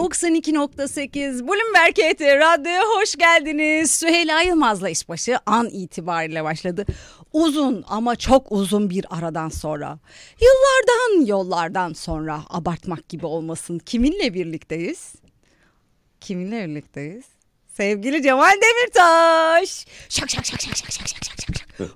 92.8 Bloomberg KT Radyo'ya hoş geldiniz. Süheyla Yılmaz'la işbaşı an itibariyle başladı. Uzun ama çok uzun bir aradan sonra. Yıllardan yollardan sonra abartmak gibi olmasın. Kiminle birlikteyiz? Kiminle birlikteyiz? Sevgili Cemal Demirtaş. Şak şak şak şak şak şak şak şak şak. Oo,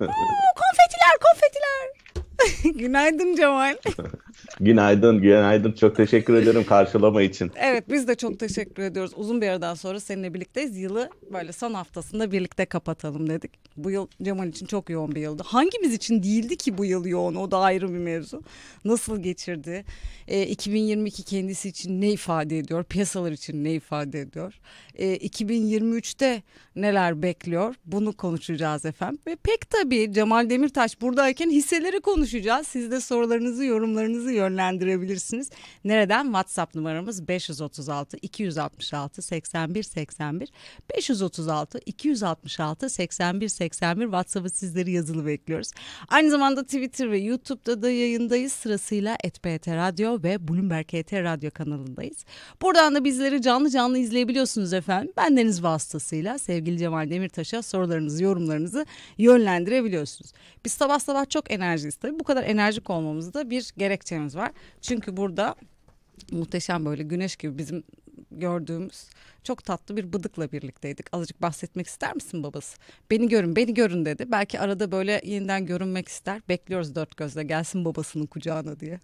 konfetiler konfetiler. günaydın Cemal. günaydın, günaydın. Çok teşekkür ederim karşılama için. Evet, biz de çok teşekkür ediyoruz. Uzun bir aradan sonra seninle birlikteyiz. Yılı böyle son haftasında birlikte kapatalım dedik. Bu yıl Cemal için çok yoğun bir yıldı. Hangimiz için değildi ki bu yıl yoğun? O da ayrı bir mevzu. Nasıl geçirdi? E, 2022 kendisi için ne ifade ediyor? Piyasalar için ne ifade ediyor? e, ee, 2023'te neler bekliyor bunu konuşacağız efendim. Ve pek tabii Cemal Demirtaş buradayken hisseleri konuşacağız. Siz de sorularınızı yorumlarınızı yönlendirebilirsiniz. Nereden? WhatsApp numaramız 536 266 81 81 536 266 81 81 WhatsApp'ı sizleri yazılı bekliyoruz. Aynı zamanda Twitter ve YouTube'da da yayındayız. Sırasıyla ETBT Radyo ve Bloomberg ET Radyo kanalındayız. Buradan da bizleri canlı canlı izleyebiliyorsunuz efendim efendim bendeniz vasıtasıyla sevgili Cemal Demirtaş'a sorularınızı, yorumlarınızı yönlendirebiliyorsunuz. Biz sabah sabah çok enerjiyiz tabii. Bu kadar enerjik olmamızda bir gerekçemiz var. Çünkü burada muhteşem böyle güneş gibi bizim gördüğümüz çok tatlı bir bıdıkla birlikteydik. Azıcık bahsetmek ister misin babası? Beni görün, beni görün dedi. Belki arada böyle yeniden görünmek ister. Bekliyoruz dört gözle gelsin babasının kucağına diye.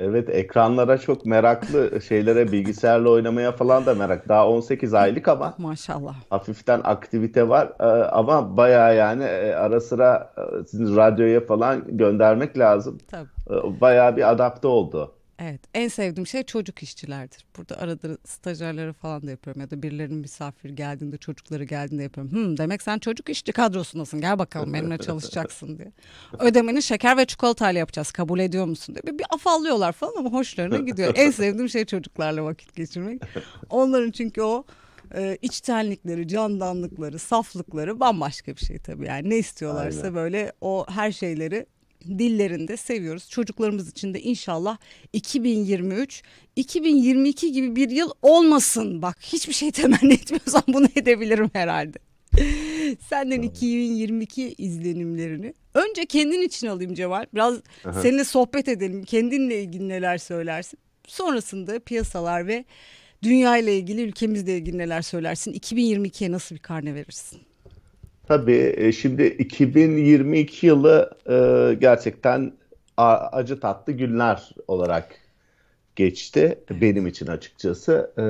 Evet ekranlara çok meraklı şeylere bilgisayarla oynamaya falan da merak. Daha 18 aylık ama maşallah. Hafiften aktivite var ee, ama baya yani e, ara sıra e, sizin radyoya falan göndermek lazım. Tabii. Ee, baya bir adapte oldu en sevdiğim şey çocuk işçilerdir. Burada arada stajyerleri falan da yapıyorum ya da birilerinin misafir geldiğinde çocukları geldiğinde yapıyorum. Hım, demek sen çocuk işçi kadrosundasın gel bakalım benimle çalışacaksın diye. Ödemeni şeker ve çikolatayla yapacağız kabul ediyor musun diye. Bir, bir afallıyorlar falan ama hoşlarına gidiyor. en sevdiğim şey çocuklarla vakit geçirmek. Onların çünkü o e, içtenlikleri, candanlıkları, saflıkları bambaşka bir şey tabii. Yani ne istiyorlarsa Aynen. böyle o her şeyleri dillerinde seviyoruz. Çocuklarımız için de inşallah 2023 2022 gibi bir yıl olmasın. Bak hiçbir şey temenni etmiyorsam bunu edebilirim herhalde. Senden 2022 izlenimlerini önce kendin için alayım Cemal. Biraz Aha. seninle sohbet edelim. Kendinle ilgili neler söylersin? Sonrasında piyasalar ve dünya ile ilgili ülkemizle ilgili neler söylersin? 2022'ye nasıl bir karne verirsin? Tabii e, şimdi 2022 yılı e, gerçekten acı tatlı günler olarak geçti benim için açıkçası. E,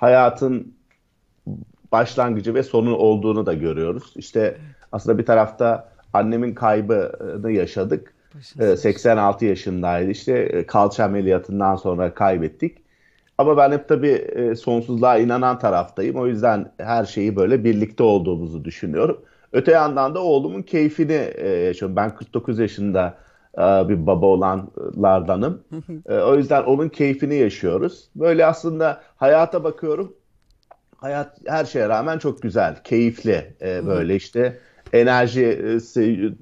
hayatın başlangıcı ve sonu olduğunu da görüyoruz. İşte aslında bir tarafta annemin kaybını yaşadık. E, 86 yaşındaydı. İşte kalça ameliyatından sonra kaybettik. Ama ben hep tabii e, sonsuzluğa inanan taraftayım. O yüzden her şeyi böyle birlikte olduğumuzu düşünüyorum. Öte yandan da oğlumun keyfini e, yaşıyorum. Ben 49 yaşında e, bir baba olanlardanım. E, o yüzden onun keyfini yaşıyoruz. Böyle aslında hayata bakıyorum. Hayat her şeye rağmen çok güzel, keyifli. E, böyle işte enerjisi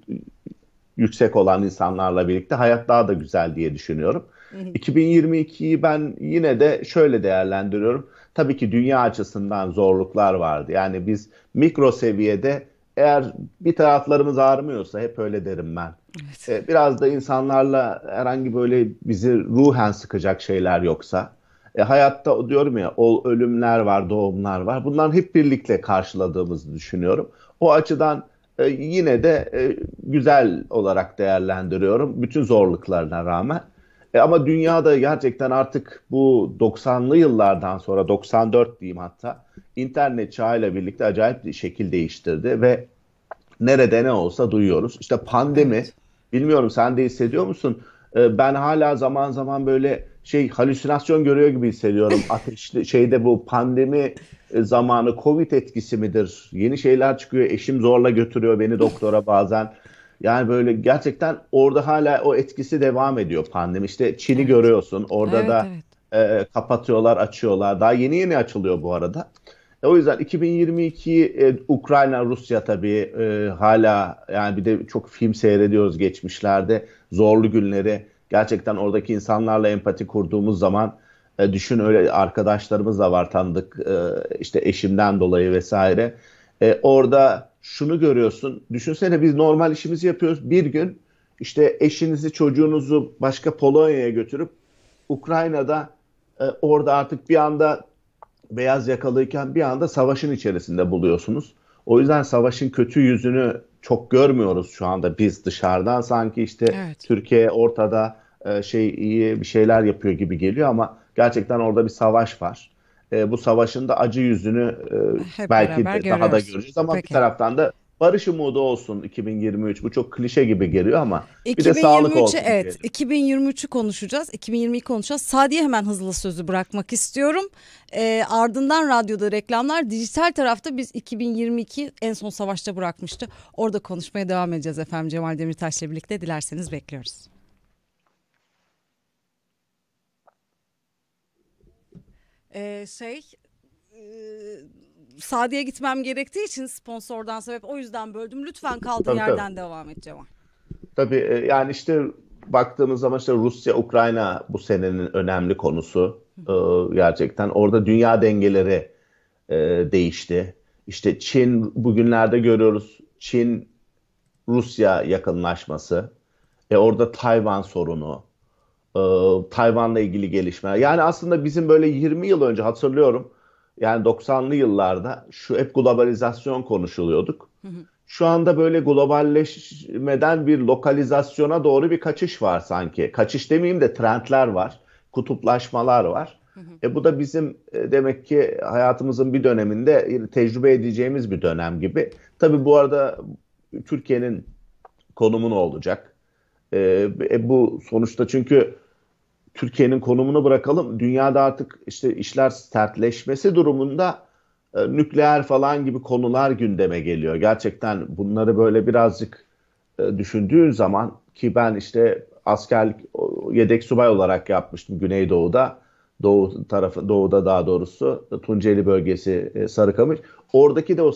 yüksek olan insanlarla birlikte hayat daha da güzel diye düşünüyorum. 2022'yi ben yine de şöyle değerlendiriyorum. Tabii ki dünya açısından zorluklar vardı. Yani biz mikro seviyede eğer bir taraflarımız ağrımıyorsa hep öyle derim ben. Evet. Ee, biraz da insanlarla herhangi böyle bizi ruhen sıkacak şeyler yoksa e, hayatta o diyorum ya o ölümler var, doğumlar var. Bunların hep birlikte karşıladığımızı düşünüyorum. O açıdan e, yine de e, güzel olarak değerlendiriyorum bütün zorluklarına rağmen. E ama dünyada gerçekten artık bu 90'lı yıllardan sonra 94 diyeyim hatta internet çağıyla birlikte acayip bir şekil değiştirdi ve nerede ne olsa duyuyoruz. İşte pandemi evet. bilmiyorum sen de hissediyor musun? E, ben hala zaman zaman böyle şey halüsinasyon görüyor gibi hissediyorum. Ateşli şeyde bu pandemi e, zamanı Covid etkisi midir? Yeni şeyler çıkıyor. Eşim zorla götürüyor beni doktora bazen. Yani böyle gerçekten orada hala o etkisi devam ediyor pandemi. İşte Çin'i evet. görüyorsun. Orada evet, da evet. E, kapatıyorlar, açıyorlar. Daha yeni yeni açılıyor bu arada. E, o yüzden 2022 e, Ukrayna, Rusya tabii e, hala yani bir de çok film seyrediyoruz geçmişlerde. Zorlu günleri. Gerçekten oradaki insanlarla empati kurduğumuz zaman e, düşün öyle arkadaşlarımız da var tanıdık e, işte eşimden dolayı vesaire. E, orada şunu görüyorsun. Düşünsene biz normal işimizi yapıyoruz. Bir gün işte eşinizi, çocuğunuzu başka Polonya'ya götürüp Ukrayna'da e, orada artık bir anda beyaz yakalıyken bir anda savaşın içerisinde buluyorsunuz. O yüzden savaşın kötü yüzünü çok görmüyoruz şu anda biz dışarıdan sanki işte evet. Türkiye ortada e, şey iyi bir şeyler yapıyor gibi geliyor ama gerçekten orada bir savaş var e, bu savaşın da acı yüzünü e, belki de görüyoruz. daha da göreceğiz ama Peki. bir taraftan da barış umudu olsun 2023. Bu çok klişe gibi geliyor ama bir de sağlık olsun. Evet, 2023'ü konuşacağız. 2020'yi konuşacağız. Sadiye hemen hızlı sözü bırakmak istiyorum. E, ardından radyoda reklamlar. Dijital tarafta biz 2022 en son savaşta bırakmıştı. Orada konuşmaya devam edeceğiz efendim Cemal Demirtaş'la birlikte. Dilerseniz bekliyoruz. e, şey e, Sadi'ye gitmem gerektiği için sponsordan sebep o yüzden böldüm. Lütfen kaldığın tabii, yerden tabii. devam et Cemal. Tabii e, yani işte baktığımız zaman işte Rusya-Ukrayna bu senenin önemli konusu e, gerçekten. Orada dünya dengeleri e, değişti. İşte Çin bugünlerde görüyoruz Çin Rusya yakınlaşması. E orada Tayvan sorunu e, Tayvan'la ilgili gelişmeler. Yani aslında bizim böyle 20 yıl önce hatırlıyorum yani 90'lı yıllarda şu hep globalizasyon konuşuluyorduk. Şu anda böyle globalleşmeden bir lokalizasyona doğru bir kaçış var sanki. Kaçış demeyeyim de trendler var, kutuplaşmalar var. e bu da bizim e, demek ki hayatımızın bir döneminde tecrübe edeceğimiz bir dönem gibi. Tabii bu arada Türkiye'nin konumu ne olacak? Ee, e, bu sonuçta çünkü Türkiye'nin konumunu bırakalım. Dünyada artık işte işler sertleşmesi durumunda e, nükleer falan gibi konular gündeme geliyor. Gerçekten bunları böyle birazcık e, düşündüğün zaman ki ben işte askerlik yedek subay olarak yapmıştım Güneydoğu'da. Doğu tarafı doğuda daha doğrusu Tunceli bölgesi e, Sarıkamış. Oradaki de o,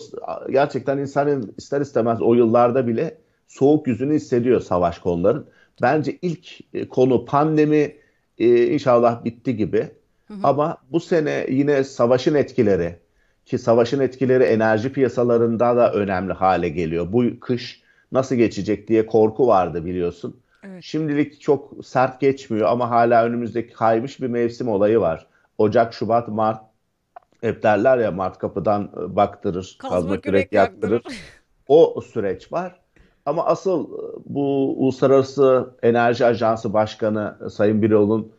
gerçekten insanın ister istemez o yıllarda bile soğuk yüzünü hissediyor savaş konuların. Bence ilk e, konu pandemi e, inşallah bitti gibi. Hı hı. Ama bu sene yine savaşın etkileri ki savaşın etkileri enerji piyasalarında da önemli hale geliyor. Bu kış nasıl geçecek diye korku vardı biliyorsun. Evet. Şimdilik çok sert geçmiyor ama hala önümüzdeki kaymış bir mevsim olayı var. Ocak, Şubat, Mart hep derler ya Mart kapıdan e, baktırır, kazma, kazma kürek yaktırır. yaktırır. o süreç var. Ama asıl e, bu Uluslararası Enerji Ajansı Başkanı e, Sayın Birol'un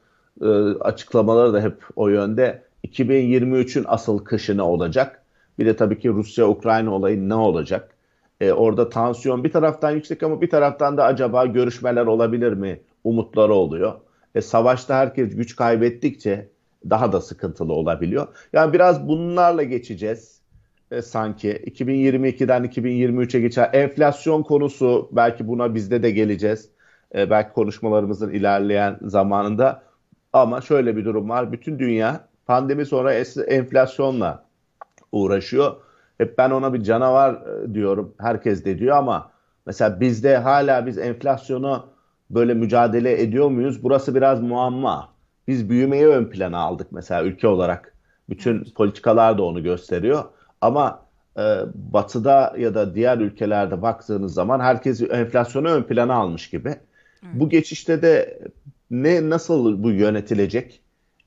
e, açıklamaları da hep o yönde. 2023'ün asıl kışını olacak? Bir de tabii ki Rusya-Ukrayna olayı ne olacak? E, orada tansiyon bir taraftan yüksek ama bir taraftan da acaba görüşmeler olabilir mi? Umutları oluyor. E, savaşta herkes güç kaybettikçe daha da sıkıntılı olabiliyor. Yani biraz bunlarla geçeceğiz e, sanki. 2022'den 2023'e geçer. Enflasyon konusu belki buna bizde de geleceğiz. E, belki konuşmalarımızın ilerleyen zamanında. Ama şöyle bir durum var. Bütün dünya pandemi sonra enflasyonla uğraşıyor. Hep ben ona bir canavar e, diyorum. Herkes de diyor ama mesela bizde hala biz enflasyonu böyle mücadele ediyor muyuz? Burası biraz muamma. Biz büyümeyi ön plana aldık mesela ülke olarak. Bütün politikalar da onu gösteriyor. Ama e, batıda ya da diğer ülkelerde baktığınız zaman herkes enflasyonu ön plana almış gibi. Evet. Bu geçişte de ne nasıl bu yönetilecek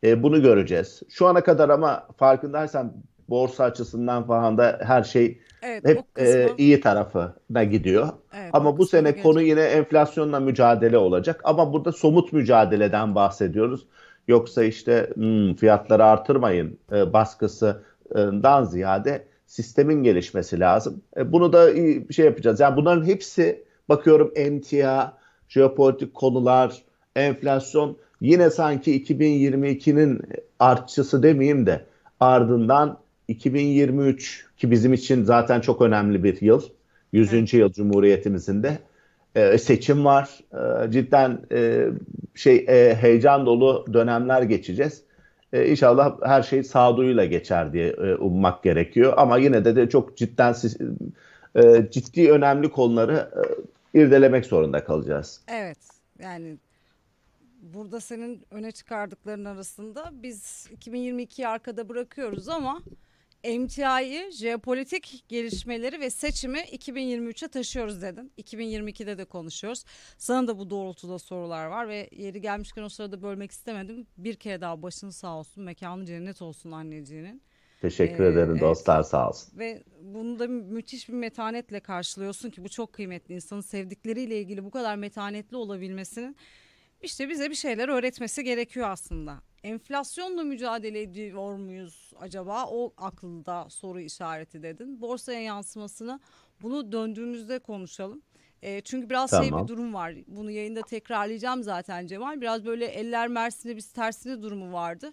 e, bunu göreceğiz. Şu ana kadar ama farkındaysan borsa açısından falan da her şey evet, hep e, kısmı... e, iyi tarafına gidiyor. Evet, ama bu sene gelecek. konu yine enflasyonla mücadele olacak. Ama burada somut mücadeleden bahsediyoruz. Yoksa işte hmm, fiyatları artırmayın e, baskısı e, dan ziyade sistemin gelişmesi lazım. E, bunu da şey yapacağız. Yani bunların hepsi bakıyorum emtia, jeopolitik konular, enflasyon yine sanki 2022'nin artçısı demeyeyim de ardından 2023 ki bizim için zaten çok önemli bir yıl. 100. Evet. yıl Cumhuriyetimizin de e, seçim var. E, cidden e, şey e, heyecan dolu dönemler geçeceğiz. E, inşallah her şey sağduyuyla geçer diye e, ummak gerekiyor. Ama yine de de çok cidden e, ciddi önemli konuları e, irdelemek zorunda kalacağız. Evet yani burada senin öne çıkardıkların arasında biz 2022'yi arkada bırakıyoruz ama MTI'yi jeopolitik gelişmeleri ve seçimi 2023'e taşıyoruz dedin. 2022'de de konuşuyoruz. Sana da bu doğrultuda sorular var ve yeri gelmişken o sırada bölmek istemedim. Bir kere daha başın sağ olsun, mekanı cennet olsun anneciğinin. Teşekkür ee, ederim evet. dostlar sağ olsun. Ve bunu da müthiş bir metanetle karşılıyorsun ki bu çok kıymetli. İnsanın sevdikleriyle ilgili bu kadar metanetli olabilmesinin işte bize bir şeyler öğretmesi gerekiyor aslında. Enflasyonla mücadele ediyor muyuz acaba? O aklında soru işareti dedin. Borsaya yansımasını bunu döndüğümüzde konuşalım. E, çünkü biraz tamam. şey bir durum var. Bunu yayında tekrarlayacağım zaten Cemal. Biraz böyle eller mersine biz tersine durumu vardı.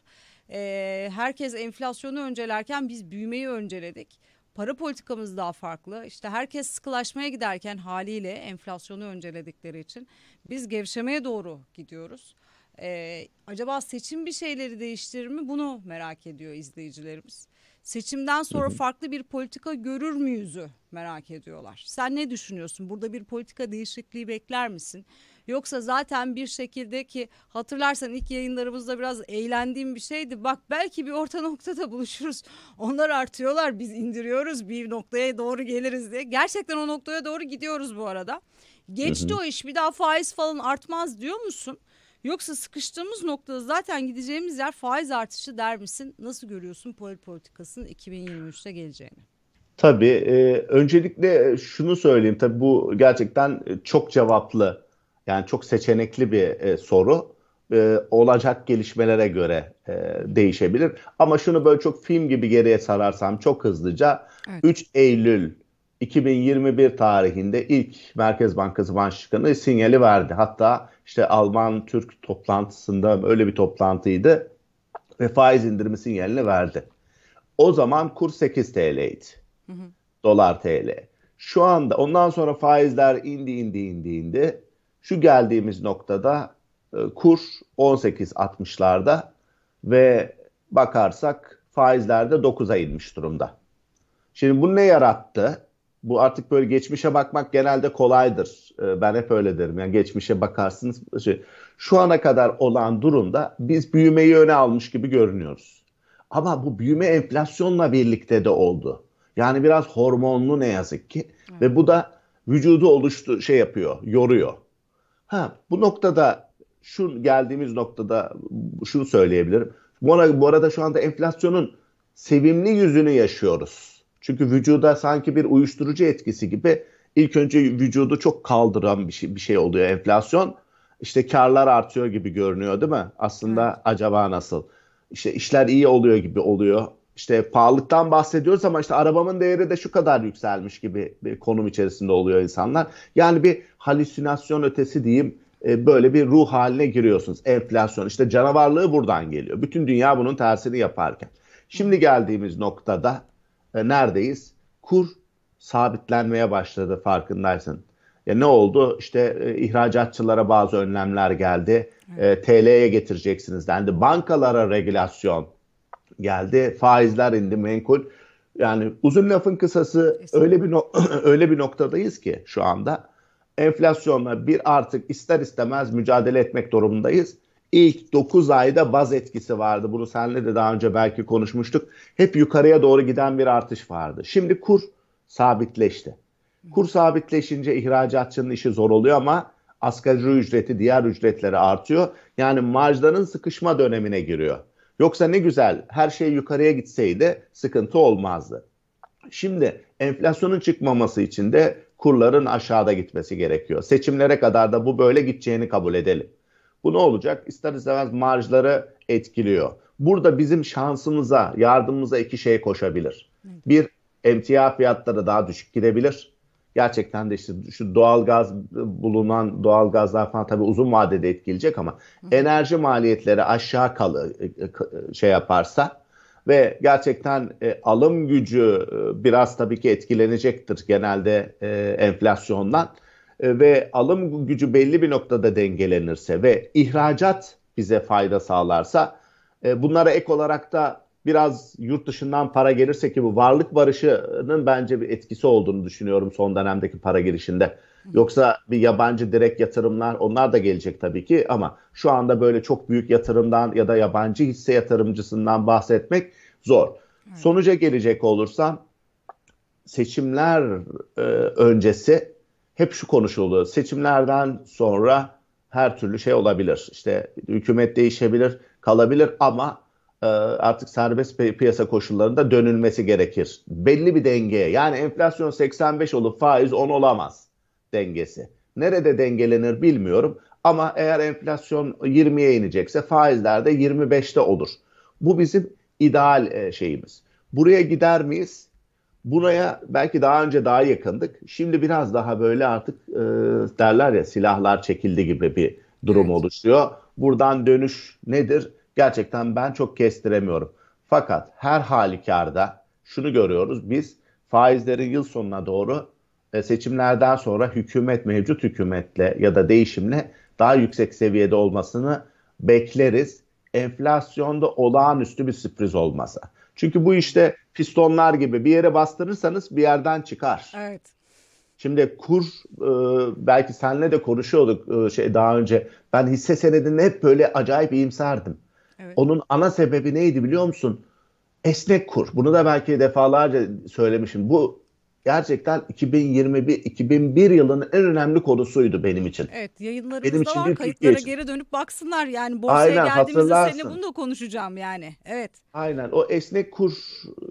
E, herkes enflasyonu öncelerken biz büyümeyi önceledik. Para politikamız daha farklı. İşte herkes sıkılaşmaya giderken haliyle enflasyonu önceledikleri için biz gevşemeye doğru gidiyoruz. Ee, acaba seçim bir şeyleri değiştirir mi? Bunu merak ediyor izleyicilerimiz. Seçimden sonra farklı bir politika görür müyüzü merak ediyorlar. Sen ne düşünüyorsun? Burada bir politika değişikliği bekler misin? Yoksa zaten bir şekilde ki hatırlarsan ilk yayınlarımızda biraz eğlendiğim bir şeydi. Bak belki bir orta noktada buluşuruz. Onlar artıyorlar biz indiriyoruz bir noktaya doğru geliriz diye. Gerçekten o noktaya doğru gidiyoruz bu arada. Geçti o iş bir daha faiz falan artmaz diyor musun? Yoksa sıkıştığımız noktada zaten gideceğimiz yer faiz artışı der misin? Nasıl görüyorsun poli politikasının 2023'te geleceğini? Tabii. E, öncelikle şunu söyleyeyim. Tabii bu gerçekten çok cevaplı yani çok seçenekli bir e, soru. E, olacak gelişmelere göre e, değişebilir. Ama şunu böyle çok film gibi geriye sararsam çok hızlıca evet. 3 Eylül 2021 tarihinde ilk Merkez Bankası Başkanı sinyali verdi. Hatta işte Alman-Türk toplantısında öyle bir toplantıydı ve faiz indirimi sinyalini verdi. O zaman kur 8 TL'ydi. Hı Dolar TL. Şu anda ondan sonra faizler indi indi indi indi. Şu geldiğimiz noktada e, kur 18.60'larda ve bakarsak faizler de 9'a inmiş durumda. Şimdi bu ne yarattı? bu artık böyle geçmişe bakmak genelde kolaydır. Ee, ben hep öyle derim. Yani geçmişe bakarsınız. Şey, şu ana kadar olan durumda biz büyümeyi öne almış gibi görünüyoruz. Ama bu büyüme enflasyonla birlikte de oldu. Yani biraz hormonlu ne yazık ki evet. ve bu da vücudu oluştu şey yapıyor, yoruyor. Ha bu noktada şu geldiğimiz noktada şunu söyleyebilirim. Bu arada, bu arada şu anda enflasyonun sevimli yüzünü yaşıyoruz çünkü vücuda sanki bir uyuşturucu etkisi gibi ilk önce vücudu çok kaldıran bir şey, bir şey oluyor enflasyon. İşte karlar artıyor gibi görünüyor değil mi? Aslında evet. acaba nasıl? İşte işler iyi oluyor gibi oluyor. İşte pahalılıktan bahsediyoruz ama işte arabamın değeri de şu kadar yükselmiş gibi bir konum içerisinde oluyor insanlar. Yani bir halüsinasyon ötesi diyeyim e, böyle bir ruh haline giriyorsunuz. Enflasyon işte canavarlığı buradan geliyor. Bütün dünya bunun tersini yaparken. Şimdi geldiğimiz noktada e, neredeyiz? Kur sabitlenmeye başladı farkındaysın. Ya ne oldu? İşte e, ihracatçılara bazı önlemler geldi. E, TL'ye getireceksiniz dendi. Bankalara regülasyon geldi. Faizler indi menkul. Yani uzun lafın kısası Kesinlikle. öyle bir no öyle bir noktadayız ki şu anda enflasyonla bir artık ister istemez mücadele etmek durumundayız ilk 9 ayda baz etkisi vardı. Bunu senle de daha önce belki konuşmuştuk. Hep yukarıya doğru giden bir artış vardı. Şimdi kur sabitleşti. Kur sabitleşince ihracatçının işi zor oluyor ama asgari ücreti diğer ücretlere artıyor. Yani marjların sıkışma dönemine giriyor. Yoksa ne güzel her şey yukarıya gitseydi sıkıntı olmazdı. Şimdi enflasyonun çıkmaması için de kurların aşağıda gitmesi gerekiyor. Seçimlere kadar da bu böyle gideceğini kabul edelim. Bu ne olacak? İster istemez marjları etkiliyor. Burada bizim şansımıza, yardımımıza iki şey koşabilir. Bir, emtia fiyatları daha düşük gidebilir gerçekten de işte şu doğal gaz bulunan doğal gazlar falan tabii uzun vadede etkileyecek ama enerji maliyetleri aşağı kalı e, e, şey yaparsa ve gerçekten e, alım gücü e, biraz tabii ki etkilenecektir genelde e, enflasyondan. Ee, ve alım gücü belli bir noktada dengelenirse ve ihracat bize fayda sağlarsa e, bunlara ek olarak da biraz yurt dışından para gelirse ki bu varlık barışının bence bir etkisi olduğunu düşünüyorum son dönemdeki para girişinde. Yoksa bir yabancı direkt yatırımlar onlar da gelecek tabii ki ama şu anda böyle çok büyük yatırımdan ya da yabancı hisse yatırımcısından bahsetmek zor. Sonuca gelecek olursam seçimler e, öncesi hep şu konuşuldu. Seçimlerden sonra her türlü şey olabilir. İşte hükümet değişebilir, kalabilir ama e, artık serbest piyasa koşullarında dönülmesi gerekir. Belli bir dengeye. Yani enflasyon 85 olup faiz 10 olamaz dengesi. Nerede dengelenir bilmiyorum ama eğer enflasyon 20'ye inecekse faizler de 25'te olur. Bu bizim ideal e, şeyimiz. Buraya gider miyiz? Buraya belki daha önce daha yakındık. Şimdi biraz daha böyle artık e, derler ya silahlar çekildi gibi bir durum evet. oluşuyor. Buradan dönüş nedir? Gerçekten ben çok kestiremiyorum. Fakat her halükarda şunu görüyoruz. Biz faizlerin yıl sonuna doğru e, seçimlerden sonra hükümet mevcut hükümetle ya da değişimle daha yüksek seviyede olmasını bekleriz. Enflasyonda olağanüstü bir sürpriz olmasa. Çünkü bu işte pistonlar gibi bir yere bastırırsanız bir yerden çıkar. Evet. Şimdi kur e, belki senle de konuşuyorduk e, şey daha önce. Ben hisse senedini hep böyle acayip iyimserdim. Evet. Onun ana sebebi neydi biliyor musun? Esnek kur. Bunu da belki defalarca söylemişim. Bu gerçekten 2021-2001 yılının en önemli konusuydu benim için. Evet yayınlarımızda benim için var kayıtlara için. geri dönüp baksınlar yani borsaya Aynen, geldiğimizde seninle bunu da konuşacağım yani evet. Aynen o esnek kur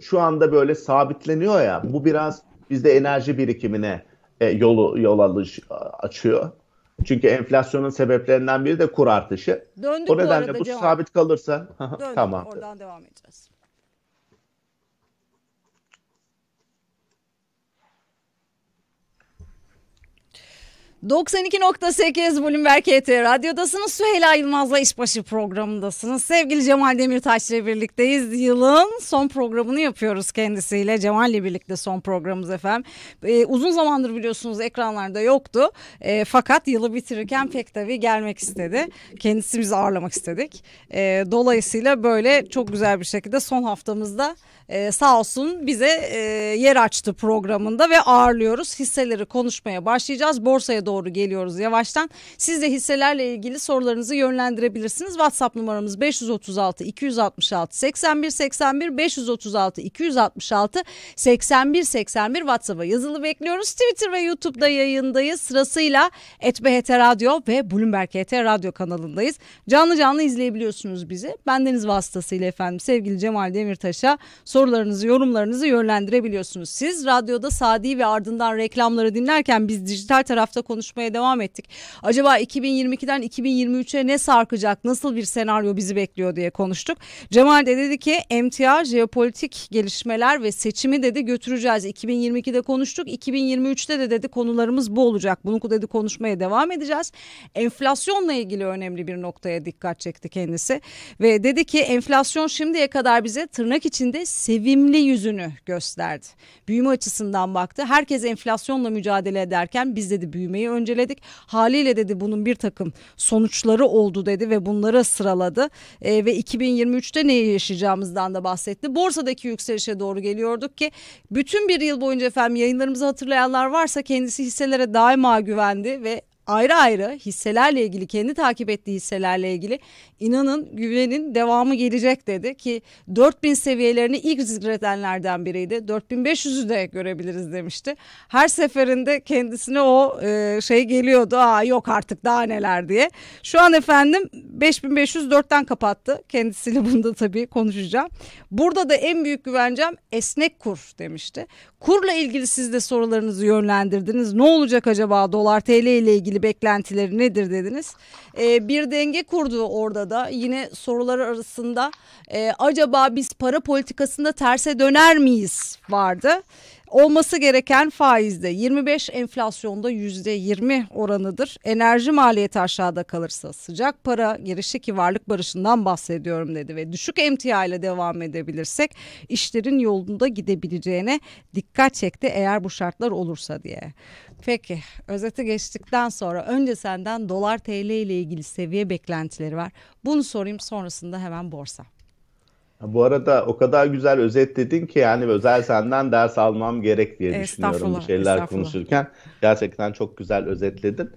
şu anda böyle sabitleniyor ya bu biraz bizde enerji birikimine e, yolu yol alış, açıyor. Çünkü enflasyonun sebeplerinden biri de kur artışı. Döndük o nedenle bu, arada, bu sabit kalırsa Döndük, tamam. Oradan devam edeceğiz. 92.8 Bloomberg KT Radyo'dasınız. Süheyla Yılmaz'la İşbaşı programındasınız. Sevgili Cemal ile birlikteyiz. Yılın son programını yapıyoruz kendisiyle. Cemal ile birlikte son programımız efendim. Ee, uzun zamandır biliyorsunuz ekranlarda yoktu. Ee, fakat yılı bitirirken pek tabii gelmek istedi. Kendisi bizi ağırlamak istedik. Ee, dolayısıyla böyle çok güzel bir şekilde son haftamızda e, sağ olsun bize e, yer açtı programında ve ağırlıyoruz. Hisseleri konuşmaya başlayacağız. Borsaya doğru geliyoruz yavaştan. Siz de hisselerle ilgili sorularınızı yönlendirebilirsiniz. WhatsApp numaramız 536 266 81 81 536 266 81 81 WhatsApp'a yazılı bekliyoruz. Twitter ve YouTube'da yayındayız. Sırasıyla ETBHT Radyo ve Bloomberg HT Radyo kanalındayız. Canlı canlı izleyebiliyorsunuz bizi. Bendeniz vasıtasıyla efendim sevgili Cemal Demirtaş'a sorularınızı, yorumlarınızı yönlendirebiliyorsunuz. Siz radyoda Sadi ve ardından reklamları dinlerken biz dijital tarafta konuşmaya devam ettik. Acaba 2022'den 2023'e ne sarkacak, nasıl bir senaryo bizi bekliyor diye konuştuk. Cemal de dedi ki emtia, jeopolitik gelişmeler ve seçimi dedi götüreceğiz. 2022'de konuştuk, 2023'te de dedi konularımız bu olacak. Bunu dedi konuşmaya devam edeceğiz. Enflasyonla ilgili önemli bir noktaya dikkat çekti kendisi ve dedi ki enflasyon şimdiye kadar bize tırnak içinde sevimli yüzünü gösterdi. Büyüme açısından baktı. Herkes enflasyonla mücadele ederken biz dedi büyümeyi önceledik. Haliyle dedi bunun bir takım sonuçları oldu dedi ve bunları sıraladı. E, ve 2023'te neyi yaşayacağımızdan da bahsetti. Borsadaki yükselişe doğru geliyorduk ki bütün bir yıl boyunca efendim yayınlarımızı hatırlayanlar varsa kendisi hisselere daima güvendi ve ayrı ayrı hisselerle ilgili kendi takip ettiği hisselerle ilgili inanın güvenin devamı gelecek dedi ki 4000 seviyelerini ilk zikredenlerden biriydi. 4500'ü de görebiliriz demişti. Her seferinde kendisine o e, şey geliyordu. Aa yok artık daha neler diye. Şu an efendim 5504'ten kapattı. Kendisiyle bunda tabii konuşacağım. Burada da en büyük güvencem esnek kur demişti. Kurla ilgili siz de sorularınızı yönlendirdiniz. Ne olacak acaba dolar TL ile ilgili ilgili beklentileri nedir dediniz. E, bir denge kurdu orada da yine sorular arasında e, acaba biz para politikasında terse döner miyiz vardı olması gereken faizde 25 enflasyonda %20 oranıdır. Enerji maliyeti aşağıda kalırsa sıcak para girişi ki varlık barışından bahsediyorum dedi ve düşük emtia ile devam edebilirsek işlerin yolunda gidebileceğine dikkat çekti eğer bu şartlar olursa diye. Peki özeti geçtikten sonra önce senden dolar TL ile ilgili seviye beklentileri var. Bunu sorayım sonrasında hemen borsa. Bu arada o kadar güzel özetledin ki yani özel senden ders almam gerek diye düşünüyorum bu şeyler konuşurken. Gerçekten çok güzel özetledin.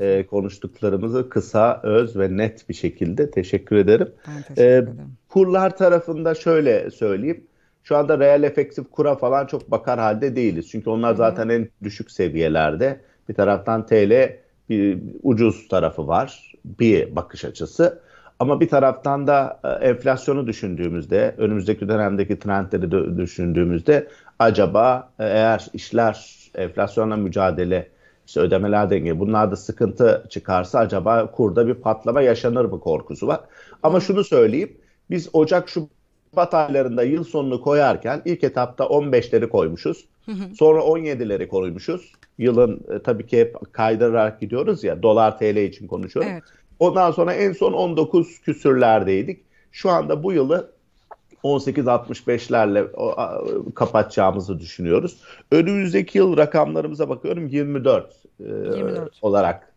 Ee, konuştuklarımızı kısa, öz ve net bir şekilde teşekkür ederim. Ben teşekkür ee, ederim. kurlar tarafında şöyle söyleyeyim. Şu anda real efektif kura falan çok bakar halde değiliz. Çünkü onlar zaten Hı. en düşük seviyelerde. Bir taraftan TL bir ucuz tarafı var. Bir bakış açısı. Ama bir taraftan da e, enflasyonu düşündüğümüzde, önümüzdeki dönemdeki trendleri düşündüğümüzde acaba e, eğer işler enflasyonla mücadele, işte ödemeler denge bunlarda sıkıntı çıkarsa acaba kurda bir patlama yaşanır mı korkusu var. Ama şunu söyleyeyim, biz Ocak, Şubat aylarında yıl sonunu koyarken ilk etapta 15'leri koymuşuz. Sonra 17'leri koymuşuz. Yılın e, tabii ki hep kaydırarak gidiyoruz ya dolar TL için konuşuyorum. Evet. Ondan sonra en son 19 küsürlerdeydik. Şu anda bu yılı 18.65'lerle kapatacağımızı düşünüyoruz. Önümüzdeki yıl rakamlarımıza bakıyorum 24, 24. E, olarak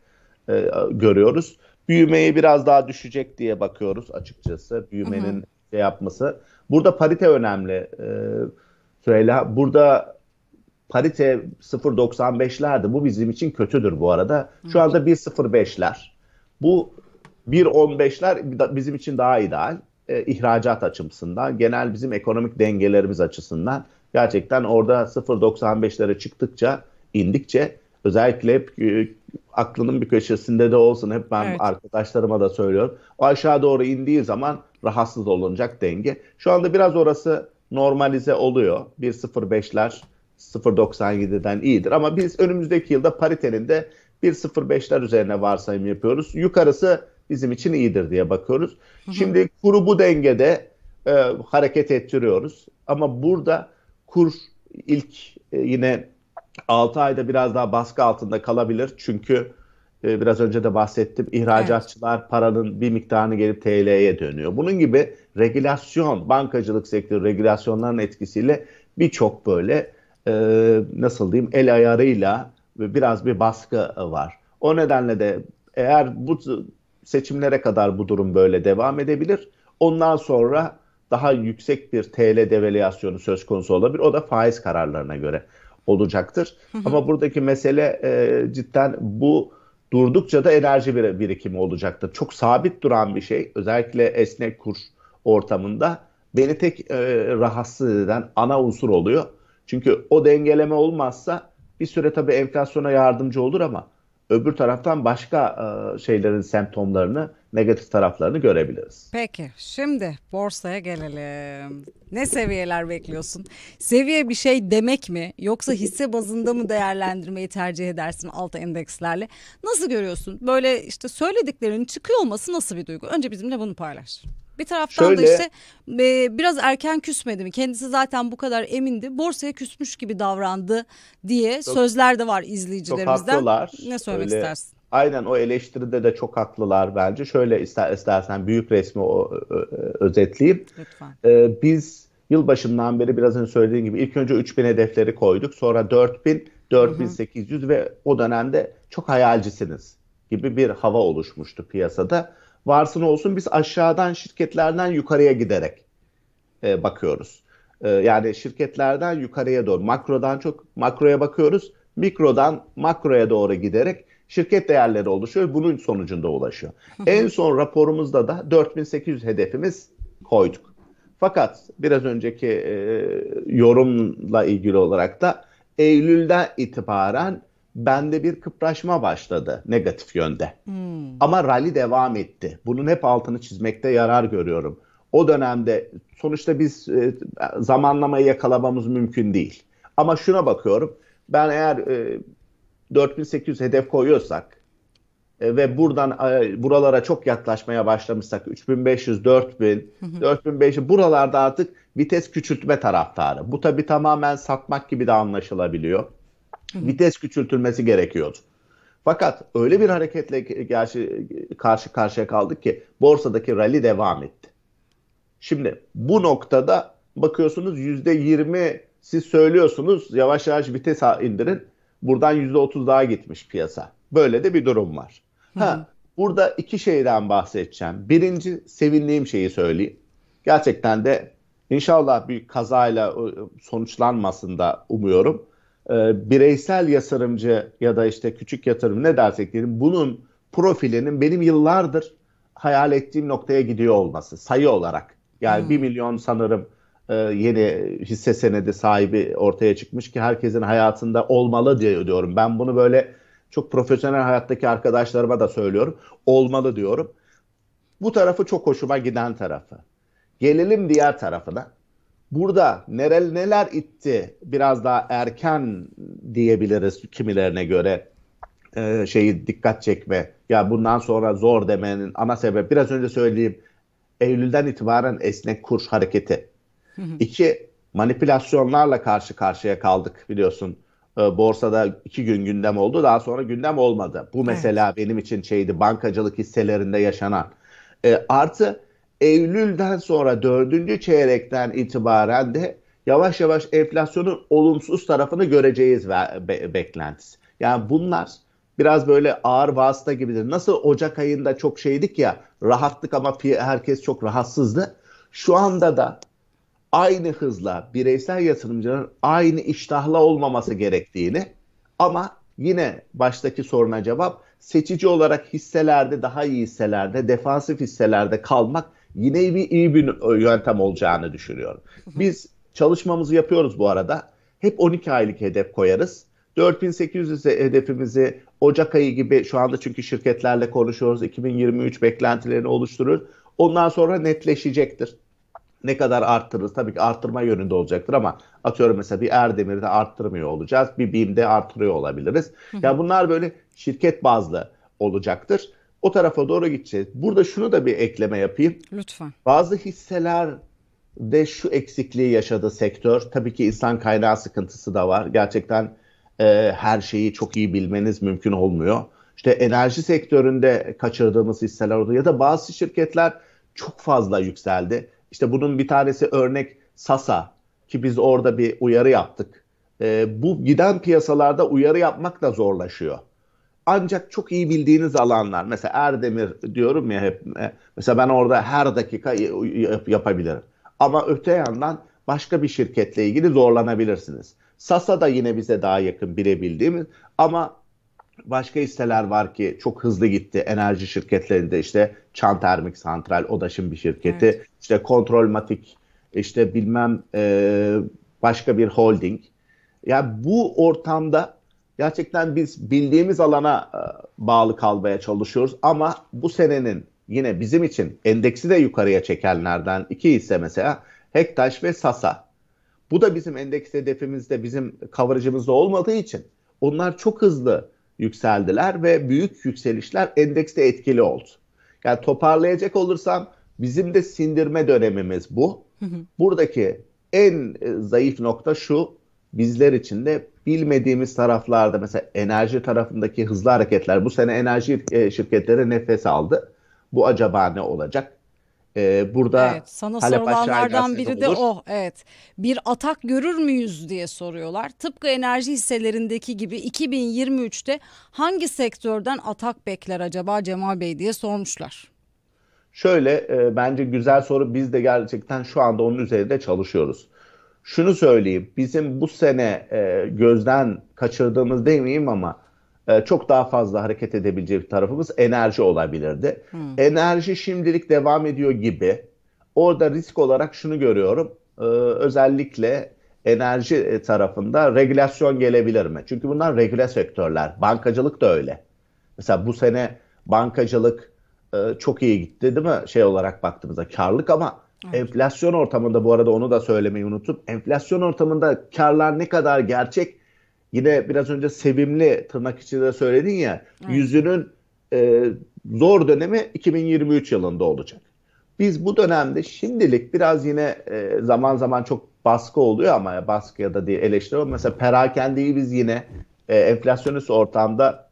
e, görüyoruz. Büyümeyi biraz daha düşecek diye bakıyoruz açıkçası. Büyümenin hı hı. şey yapması. Burada parite önemli. E, Süreyla burada parite 0.95'lerdi. Bu bizim için kötüdür bu arada. Şu anda 1.05'ler. Bu 1.15'ler bizim için daha ideal. E, ihracat açımsından, genel bizim ekonomik dengelerimiz açısından gerçekten orada 0.95'lere çıktıkça, indikçe özellikle hep e, aklının bir köşesinde de olsun hep ben evet. arkadaşlarıma da söylüyorum. O aşağı doğru indiği zaman rahatsız olunacak denge. Şu anda biraz orası normalize oluyor. 1.05'ler 0.97'den iyidir ama biz önümüzdeki yılda paritenin de 1.05'ler üzerine varsayım yapıyoruz. Yukarısı bizim için iyidir diye bakıyoruz. Hı hı. Şimdi kuru bu dengede e, hareket ettiriyoruz. Ama burada kur ilk e, yine 6 ayda biraz daha baskı altında kalabilir. Çünkü e, biraz önce de bahsettim ihracatçılar evet. paranın bir miktarını gelip TL'ye dönüyor. Bunun gibi regülasyon, bankacılık sektörü regülasyonların etkisiyle birçok böyle e, nasıl diyeyim el ayarıyla biraz bir baskı e, var. O nedenle de eğer bu seçimlere kadar bu durum böyle devam edebilir. Ondan sonra daha yüksek bir TL devalüasyonu söz konusu olabilir. O da faiz kararlarına göre olacaktır. Ama buradaki mesele e, cidden bu durdukça da enerji bir, birikimi olacaktır. Çok sabit duran bir şey. Özellikle esnek kur ortamında beni tek e, rahatsız eden ana unsur oluyor. Çünkü o dengeleme olmazsa bir süre tabii enflasyona yardımcı olur ama öbür taraftan başka e, şeylerin semptomlarını, negatif taraflarını görebiliriz. Peki, şimdi borsaya gelelim. Ne seviyeler bekliyorsun? Seviye bir şey demek mi yoksa hisse bazında mı değerlendirmeyi tercih edersin alt endekslerle? Nasıl görüyorsun? Böyle işte söylediklerinin çıkıyor olması nasıl bir duygu? Önce bizimle bunu paylaş. Bir taraftan Şöyle, da işte e, biraz erken küsmedi mi? Kendisi zaten bu kadar emindi. Borsaya küsmüş gibi davrandı diye çok, sözler de var izleyicilerimizden. Çok haklılar. Ne söylemek Öyle, istersin? Aynen o eleştiride de çok haklılar bence. Şöyle ister, istersen büyük resmi o, ö, özetleyeyim. Lütfen. Ee, biz yılbaşından beri biraz önce söylediğim gibi ilk önce 3000 hedefleri koyduk. Sonra 4000, 4800 hı hı. ve o dönemde çok hayalcisiniz gibi bir hava oluşmuştu piyasada varsın olsun biz aşağıdan şirketlerden yukarıya giderek e, bakıyoruz. E, yani şirketlerden yukarıya doğru makrodan çok makroya bakıyoruz. Mikrodan makroya doğru giderek şirket değerleri oluşuyor. Bunun sonucunda ulaşıyor. en son raporumuzda da 4800 hedefimiz koyduk. Fakat biraz önceki e, yorumla ilgili olarak da Eylül'den itibaren bende bir kıpraşma başladı negatif yönde. Hmm. Ama rally devam etti. Bunun hep altını çizmekte yarar görüyorum. O dönemde sonuçta biz e, zamanlamayı yakalamamız mümkün değil. Ama şuna bakıyorum. Ben eğer e, 4800 hedef koyuyorsak e, ve buradan e, buralara çok yaklaşmaya başlamışsak 3500, 4000, 4500 buralarda artık vites küçültme taraftarı. Bu tabi tamamen satmak gibi de anlaşılabiliyor vites küçültülmesi gerekiyordu. Fakat öyle bir hareketle karşı, karşı karşıya kaldık ki borsadaki rally devam etti. Şimdi bu noktada bakıyorsunuz yüzde yirmi, siz söylüyorsunuz yavaş yavaş vites indirin. Buradan yüzde otuz daha gitmiş piyasa. Böyle de bir durum var. Ha, burada iki şeyden bahsedeceğim. Birinci sevindiğim şeyi söyleyeyim. Gerçekten de inşallah bir kazayla ıı, sonuçlanmasında umuyorum. E, bireysel yatırımcı ya da işte küçük yatırım ne dersek diyelim bunun profilinin benim yıllardır hayal ettiğim noktaya gidiyor olması sayı olarak. Yani hmm. 1 milyon sanırım e, yeni hisse senedi sahibi ortaya çıkmış ki herkesin hayatında olmalı diye diyorum. Ben bunu böyle çok profesyonel hayattaki arkadaşlarıma da söylüyorum. Olmalı diyorum. Bu tarafı çok hoşuma giden tarafı. Gelelim diğer tarafına burada nerel neler itti biraz daha erken diyebiliriz kimilerine göre e, şeyi dikkat çekme ya bundan sonra zor demenin ana sebebi biraz önce söyleyeyim Eylül'den itibaren esnek kurs hareketi. Hı İki manipülasyonlarla karşı karşıya kaldık biliyorsun. E, borsada iki gün gündem oldu daha sonra gündem olmadı. Bu mesela evet. benim için şeydi bankacılık hisselerinde yaşanan. E, artı Eylül'den sonra dördüncü çeyrekten itibaren de yavaş yavaş enflasyonun olumsuz tarafını göreceğiz ve, be, beklentisi. Yani bunlar biraz böyle ağır vasıta gibidir. Nasıl Ocak ayında çok şeydik ya rahattık ama herkes çok rahatsızdı. Şu anda da aynı hızla bireysel yatırımcının aynı iştahla olmaması gerektiğini ama yine baştaki soruna cevap seçici olarak hisselerde daha iyi hisselerde defansif hisselerde kalmak yine bir iyi bir yöntem olacağını düşünüyorum. Biz çalışmamızı yapıyoruz bu arada. Hep 12 aylık hedef koyarız. 4800 hedefimizi Ocak ayı gibi şu anda çünkü şirketlerle konuşuyoruz. 2023 beklentilerini oluşturur. Ondan sonra netleşecektir. Ne kadar arttırırız? Tabii ki arttırma yönünde olacaktır ama atıyorum mesela bir Erdemir'de arttırmıyor olacağız. Bir BİM'de arttırıyor olabiliriz. Ya yani bunlar böyle şirket bazlı olacaktır. O tarafa doğru gideceğiz. Burada şunu da bir ekleme yapayım. Lütfen. Bazı hisseler de şu eksikliği yaşadı sektör. Tabii ki insan kaynağı sıkıntısı da var. Gerçekten e, her şeyi çok iyi bilmeniz mümkün olmuyor. İşte enerji sektöründe kaçırdığımız hisseler oldu ya da bazı şirketler çok fazla yükseldi. İşte bunun bir tanesi örnek Sasa ki biz orada bir uyarı yaptık. E, bu giden piyasalarda uyarı yapmak da zorlaşıyor ancak çok iyi bildiğiniz alanlar. Mesela Erdemir diyorum ya hep. E, mesela ben orada her dakika yapabilirim. Ama öte yandan başka bir şirketle ilgili zorlanabilirsiniz. Sasa da yine bize daha yakın bilebildiğimiz ama başka hisseler var ki çok hızlı gitti. Enerji şirketlerinde işte Çan Termik Santral, Odaş'ın bir şirketi. Evet. İşte Kontrolmatik, işte bilmem e, başka bir holding. Yani bu ortamda gerçekten biz bildiğimiz alana e, bağlı kalmaya çalışıyoruz ama bu senenin yine bizim için endeksi de yukarıya çekenlerden iki ise mesela Hektaş ve Sasa. Bu da bizim endeks hedefimizde, bizim coverage'ımızda olmadığı için onlar çok hızlı yükseldiler ve büyük yükselişler endekste etkili oldu. Yani toparlayacak olursam bizim de sindirme dönemimiz bu. Buradaki en e, zayıf nokta şu bizler için de bilmediğimiz taraflarda mesela enerji tarafındaki hızlı hareketler bu sene enerji e, şirketleri nefes aldı. Bu acaba ne olacak? Ee, burada evet, sana Halep sorulanlardan biri olur. de o. Evet. Bir atak görür müyüz diye soruyorlar. Tıpkı enerji hisselerindeki gibi 2023'te hangi sektörden atak bekler acaba Cemal Bey diye sormuşlar. Şöyle e, bence güzel soru. Biz de gerçekten şu anda onun üzerinde çalışıyoruz şunu söyleyeyim. Bizim bu sene e, gözden kaçırdığımız demeyeyim ama e, çok daha fazla hareket edebilecek tarafımız enerji olabilirdi. Hmm. Enerji şimdilik devam ediyor gibi. Orada risk olarak şunu görüyorum. E, özellikle enerji e, tarafında regülasyon gelebilir mi? Çünkü bunlar regüle sektörler. Bankacılık da öyle. Mesela bu sene bankacılık e, çok iyi gitti değil mi? Şey olarak baktığımızda karlık ama Enflasyon ortamında bu arada onu da söylemeyi unutup enflasyon ortamında karlar ne kadar gerçek yine biraz önce sevimli tırnak içinde söyledin ya evet. yüzünün e, zor dönemi 2023 yılında olacak. Biz bu dönemde şimdilik biraz yine e, zaman zaman çok baskı oluyor ama baskı ya da diye eleştiri mesela perakendeyi biz yine e, enflasyonist ortamda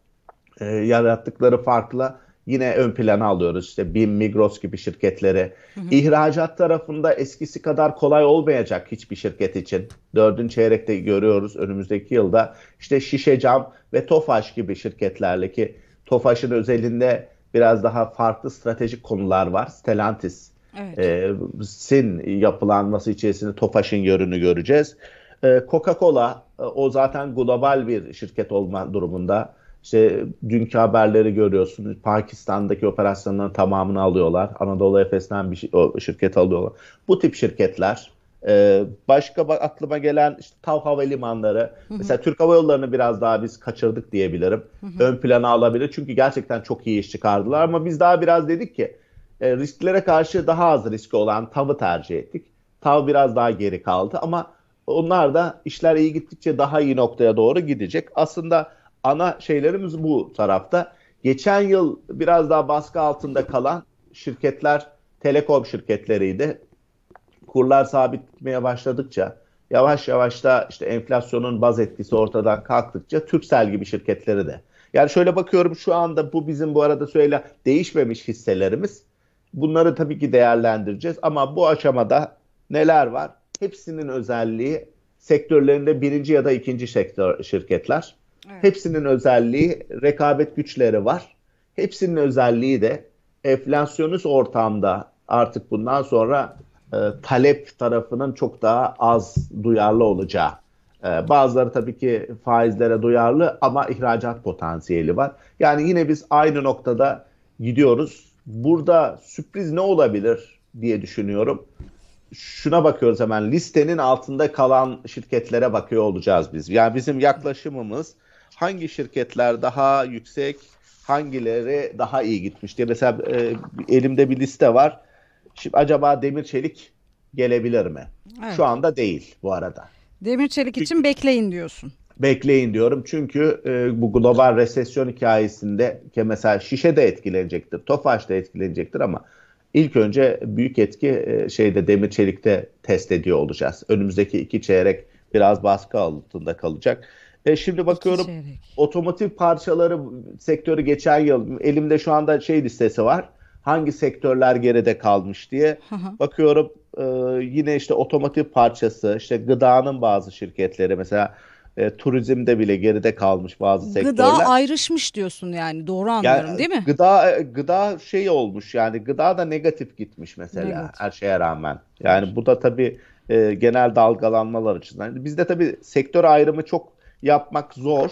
e, yarattıkları farkla yine ön plana alıyoruz. İşte BİM, Migros gibi şirketleri. Hı hı. İhracat tarafında eskisi kadar kolay olmayacak hiçbir şirket için. dördün çeyrekte görüyoruz önümüzdeki yılda. İşte Şişe Cam ve Tofaş gibi şirketlerle ki Tofaş'ın özelinde biraz daha farklı stratejik konular var. Stellantis, evet. e, Sin yapılanması içerisinde Tofaş'ın yönünü göreceğiz. E, Coca-Cola o zaten global bir şirket olma durumunda işte dünkü haberleri görüyorsunuz. Pakistan'daki operasyonların tamamını alıyorlar. Anadolu Efes'ten bir şirket alıyorlar. Bu tip şirketler e, başka bak, aklıma gelen işte Tav Havalimanları. Hı hı. Mesela Türk Hava Yolları'nı biraz daha biz kaçırdık diyebilirim. Hı hı. Ön plana alabilir. Çünkü gerçekten çok iyi iş çıkardılar ama biz daha biraz dedik ki e, risklere karşı daha az riski olan Tav'ı tercih ettik. Tav biraz daha geri kaldı ama onlar da işler iyi gittikçe daha iyi noktaya doğru gidecek. Aslında ana şeylerimiz bu tarafta. Geçen yıl biraz daha baskı altında kalan şirketler telekom şirketleriydi. Kurlar sabit gitmeye başladıkça yavaş yavaş da işte enflasyonun baz etkisi ortadan kalktıkça Türksel gibi şirketleri de. Yani şöyle bakıyorum şu anda bu bizim bu arada söyle değişmemiş hisselerimiz. Bunları tabii ki değerlendireceğiz ama bu aşamada neler var? Hepsinin özelliği sektörlerinde birinci ya da ikinci sektör şirketler. Evet. Hepsinin özelliği rekabet güçleri var. Hepsinin özelliği de enflasyonist ortamda artık bundan sonra e, talep tarafının çok daha az duyarlı olacağı. E, bazıları tabii ki faizlere duyarlı ama ihracat potansiyeli var. Yani yine biz aynı noktada gidiyoruz. Burada sürpriz ne olabilir diye düşünüyorum. Şuna bakıyoruz hemen listenin altında kalan şirketlere bakıyor olacağız biz. Yani bizim yaklaşımımız hangi şirketler daha yüksek, hangileri daha iyi gitmiş diye. Mesela e, elimde bir liste var. Şimdi acaba demir çelik gelebilir mi? Evet. Şu anda değil bu arada. Demir çelik için Çünkü, bekleyin diyorsun. Bekleyin diyorum çünkü e, bu global resesyon hikayesinde ki mesela şişe de etkilenecektir, tofaş da etkilenecektir ama ilk önce büyük etki e, şeyde demir çelikte test ediyor olacağız. Önümüzdeki iki çeyrek biraz baskı altında kalacak. E şimdi bakıyorum otomotiv parçaları sektörü geçen yıl elimde şu anda şey listesi var. Hangi sektörler geride kalmış diye bakıyorum e, yine işte otomotiv parçası işte gıdanın bazı şirketleri mesela e, turizmde bile geride kalmış bazı gıda sektörler. Gıda ayrışmış diyorsun yani doğru anlıyorum yani, değil mi? Gıda e, gıda şey olmuş yani gıda da negatif gitmiş mesela evet. her şeye rağmen. Yani bu da tabii e, genel dalgalanmalar açısından. Bizde tabii sektör ayrımı çok yapmak zor.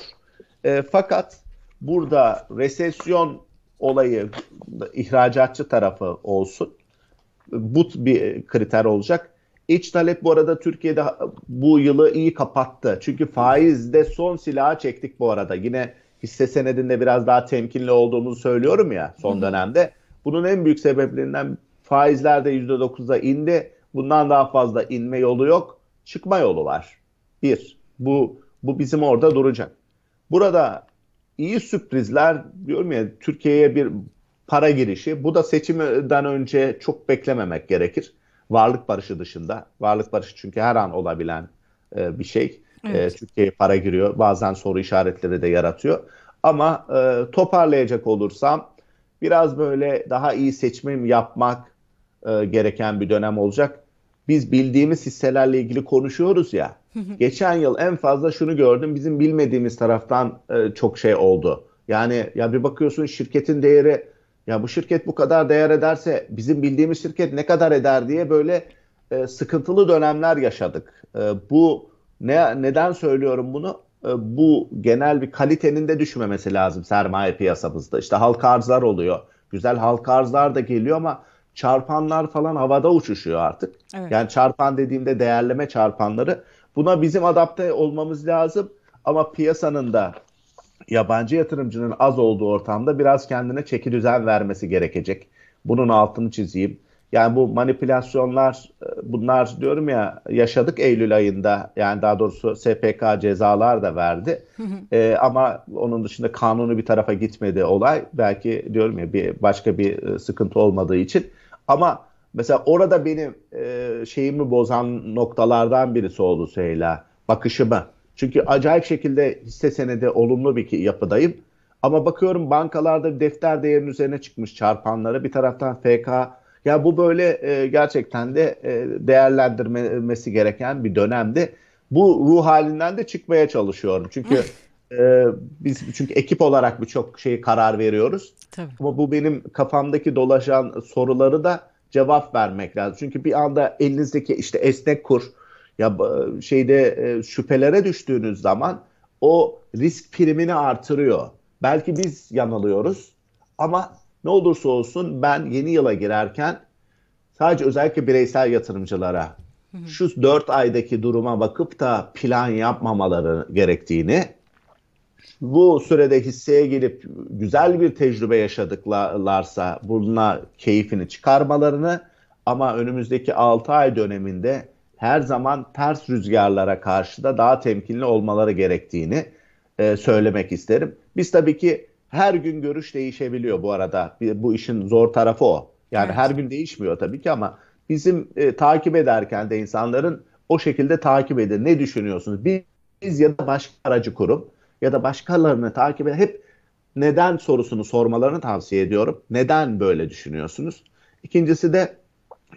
E, fakat burada resesyon olayı ihracatçı tarafı olsun. Bu bir kriter olacak. İç talep bu arada Türkiye'de bu yılı iyi kapattı. Çünkü faizde son silahı çektik bu arada. Yine hisse senedinde biraz daha temkinli olduğumuzu söylüyorum ya son dönemde. Bunun en büyük sebeplerinden faizler de %9'a indi. Bundan daha fazla inme yolu yok. Çıkma yolu var. Bir, bu bu bizim orada duracak. Burada iyi sürprizler diyorum ya Türkiye'ye bir para girişi. Bu da seçimden önce çok beklememek gerekir. Varlık barışı dışında. Varlık barışı çünkü her an olabilen e, bir şey. E, evet. E, Türkiye'ye para giriyor. Bazen soru işaretleri de yaratıyor. Ama e, toparlayacak olursam biraz böyle daha iyi seçim yapmak e, gereken bir dönem olacak. Biz bildiğimiz hisselerle ilgili konuşuyoruz ya Geçen yıl en fazla şunu gördüm. Bizim bilmediğimiz taraftan e, çok şey oldu. Yani ya bir bakıyorsun şirketin değeri ya bu şirket bu kadar değer ederse bizim bildiğimiz şirket ne kadar eder diye böyle e, sıkıntılı dönemler yaşadık. E, bu ne neden söylüyorum bunu? E, bu genel bir kalitenin de düşmemesi lazım sermaye piyasamızda. İşte halka arzlar oluyor. Güzel halka arzlar da geliyor ama çarpanlar falan havada uçuşuyor artık. Evet. Yani çarpan dediğimde değerleme çarpanları Buna bizim adapte olmamız lazım ama piyasanın da yabancı yatırımcının az olduğu ortamda biraz kendine çeki düzen vermesi gerekecek. Bunun altını çizeyim. Yani bu manipülasyonlar e, bunlar diyorum ya yaşadık Eylül ayında yani daha doğrusu SPK cezalar da verdi ee, ama onun dışında kanunu bir tarafa gitmedi olay belki diyorum ya bir başka bir e, sıkıntı olmadığı için ama Mesela orada benim e, şeyimi bozan noktalardan birisi oldu Süheyla. Bakışımı. Çünkü acayip şekilde hisse senedi olumlu bir yapıdayım. Ama bakıyorum bankalarda defter değerinin üzerine çıkmış çarpanları. Bir taraftan FK. Ya bu böyle e, gerçekten de e, değerlendirmesi gereken bir dönemdi. Bu ruh halinden de çıkmaya çalışıyorum. Çünkü e, biz çünkü ekip olarak birçok şeyi karar veriyoruz. Tabii. Ama bu benim kafamdaki dolaşan soruları da cevap vermek lazım. Çünkü bir anda elinizdeki işte esnek kur ya şeyde e, şüphelere düştüğünüz zaman o risk primini artırıyor. Belki biz yanılıyoruz ama ne olursa olsun ben yeni yıla girerken sadece özellikle bireysel yatırımcılara şu 4 aydaki duruma bakıp da plan yapmamaları gerektiğini bu sürede hisseye girip güzel bir tecrübe yaşadıklarsa bununla keyfini çıkarmalarını ama önümüzdeki 6 ay döneminde her zaman ters rüzgarlara karşı da daha temkinli olmaları gerektiğini e, söylemek isterim. Biz tabii ki her gün görüş değişebiliyor bu arada. Bu işin zor tarafı o. Yani evet. her gün değişmiyor tabii ki ama bizim e, takip ederken de insanların o şekilde takip edin. Ne düşünüyorsunuz? Biz, biz ya da başka aracı kurum ya da başkalarını takip eden hep neden sorusunu sormalarını tavsiye ediyorum. Neden böyle düşünüyorsunuz? İkincisi de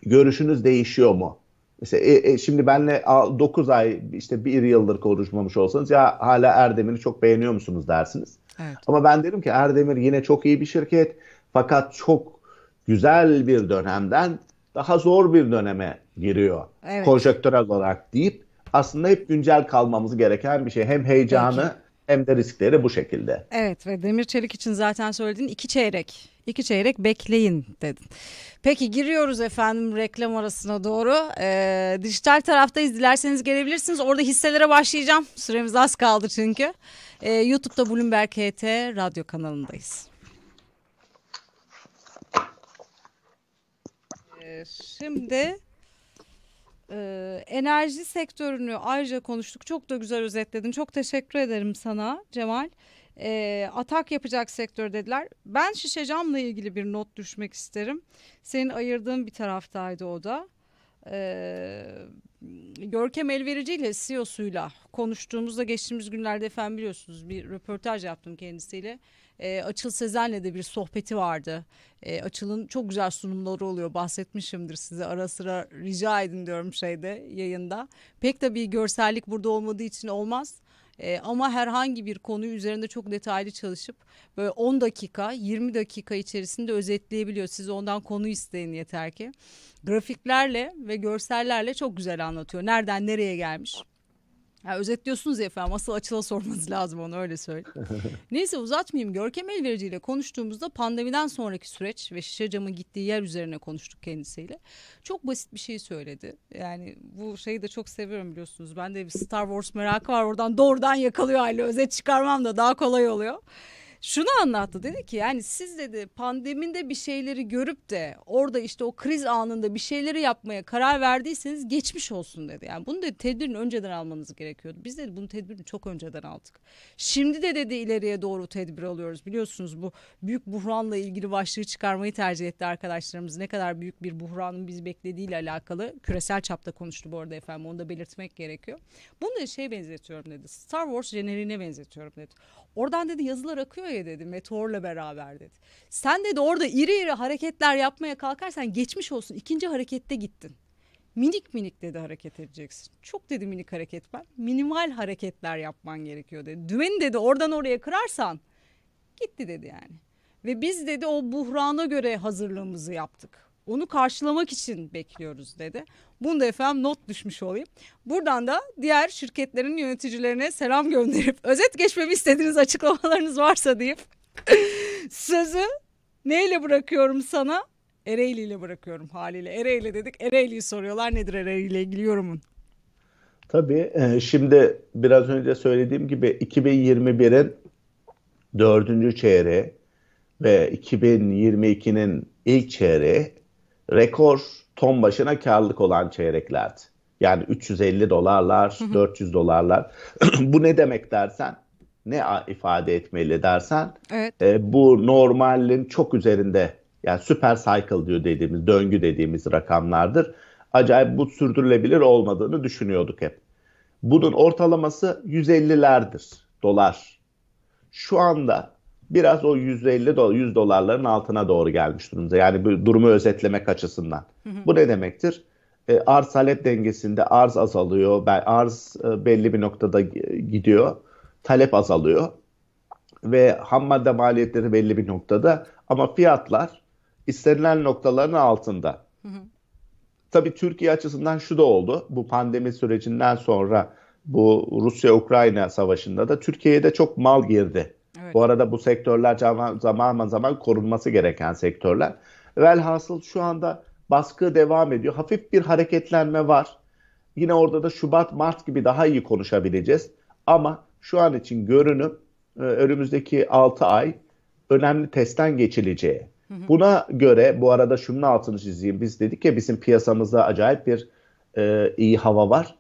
görüşünüz değişiyor mu? Mesela e, e, şimdi benle 9 ay işte bir yıldır konuşmamış olsanız ya hala Erdemir'i çok beğeniyor musunuz dersiniz. Evet. Ama ben derim ki Erdemir yine çok iyi bir şirket fakat çok güzel bir dönemden daha zor bir döneme giriyor. Evet. Konjöktürel olarak deyip aslında hep güncel kalmamız gereken bir şey. Hem heyecanı Peki hem de riskleri bu şekilde. Evet ve demir çelik için zaten söylediğin iki çeyrek. iki çeyrek bekleyin dedin. Peki giriyoruz efendim reklam arasına doğru. Ee, dijital taraftayız dilerseniz gelebilirsiniz. Orada hisselere başlayacağım. Süremiz az kaldı çünkü. Ee, YouTube'da Bloomberg HT radyo kanalındayız. Ee, şimdi e, enerji sektörünü ayrıca konuştuk. Çok da güzel özetledin. Çok teşekkür ederim sana Cemal. E, atak yapacak sektör dediler. Ben şişe camla ilgili bir not düşmek isterim. Senin ayırdığın bir taraftaydı o da. E, Görkem Elverici ile CEO'suyla konuştuğumuzda geçtiğimiz günlerde efendim biliyorsunuz bir röportaj yaptım kendisiyle e, Açıl Sezen'le de bir sohbeti vardı. E, Açıl'ın çok güzel sunumları oluyor bahsetmişimdir size ara sıra rica edin diyorum şeyde yayında. Pek tabii görsellik burada olmadığı için olmaz. E, ama herhangi bir konuyu üzerinde çok detaylı çalışıp böyle 10 dakika 20 dakika içerisinde özetleyebiliyor. Siz ondan konu isteyin yeter ki. Grafiklerle ve görsellerle çok güzel anlatıyor. Nereden nereye gelmiş? Ya özetliyorsunuz ya efendim asıl açıla sormanız lazım onu öyle söyle. Neyse uzatmayayım. Görkem Elverici ile konuştuğumuzda pandemiden sonraki süreç ve şişe camın gittiği yer üzerine konuştuk kendisiyle. Çok basit bir şey söyledi. Yani bu şeyi de çok seviyorum biliyorsunuz. Bende bir Star Wars merakı var. Oradan doğrudan yakalıyor aile özet çıkarmam da daha kolay oluyor şunu anlattı dedi ki yani siz dedi pandeminde bir şeyleri görüp de orada işte o kriz anında bir şeyleri yapmaya karar verdiyseniz geçmiş olsun dedi. Yani bunu dedi tedbirini önceden almanız gerekiyordu. Biz dedi bunu tedbirini çok önceden aldık. Şimdi de dedi ileriye doğru tedbir alıyoruz. Biliyorsunuz bu büyük buhranla ilgili başlığı çıkarmayı tercih etti arkadaşlarımız. Ne kadar büyük bir buhranın bizi beklediğiyle alakalı küresel çapta konuştu bu arada efendim onu da belirtmek gerekiyor. Bunu da şey benzetiyorum dedi. Star Wars jeneriğine benzetiyorum dedi. Oradan dedi yazılar akıyor ya dedi meteorla beraber dedi. Sen dedi orada iri iri hareketler yapmaya kalkarsan geçmiş olsun ikinci harekette gittin. Minik minik dedi hareket edeceksin. Çok dedi minik hareket ben. Minimal hareketler yapman gerekiyor dedi. Dümeni dedi oradan oraya kırarsan gitti dedi yani. Ve biz dedi o buhrana göre hazırlığımızı yaptık. Onu karşılamak için bekliyoruz dedi. Bunu da efendim not düşmüş olayım. Buradan da diğer şirketlerin yöneticilerine selam gönderip özet geçmemi istediğiniz açıklamalarınız varsa deyip sözü neyle bırakıyorum sana? Ereğli ile bırakıyorum haliyle. Ereğli dedik. Ereğli'yi soruyorlar. Nedir Ereğli ile ilgili yorumun? Tabii e, şimdi biraz önce söylediğim gibi 2021'in dördüncü çeyreği ve 2022'nin ilk çeyreği rekor ton başına karlılık olan çeyreklerdi. Yani 350 dolarlar, 400 dolarlar. bu ne demek dersen, ne ifade etmeli dersen, evet. e, bu normalin çok üzerinde, yani süper cycle diyor dediğimiz, döngü dediğimiz rakamlardır. Acayip bu sürdürülebilir olmadığını düşünüyorduk hep. Bunun ortalaması 150'lerdir dolar. Şu anda biraz o 150 dolar 100 dolarların altına doğru gelmiş durumda. Yani bu durumu özetlemek açısından. Hı hı. Bu ne demektir? E, arz talep dengesinde arz azalıyor. Arz e, belli bir noktada gidiyor. Talep azalıyor. Ve ham madde maliyetleri belli bir noktada ama fiyatlar istenilen noktaların altında. Hı hı. Tabii Türkiye açısından şu da oldu. Bu pandemi sürecinden sonra bu Rusya-Ukrayna savaşında da Türkiye'ye de çok mal girdi Evet. Bu arada bu sektörler zaman zaman korunması gereken sektörler. Velhasıl şu anda baskı devam ediyor. Hafif bir hareketlenme var. Yine orada da Şubat, Mart gibi daha iyi konuşabileceğiz. Ama şu an için görünüm e, önümüzdeki 6 ay önemli testten geçileceği. Buna göre bu arada şunun altını çizeyim. Biz dedik ya bizim piyasamızda acayip bir e, iyi hava var.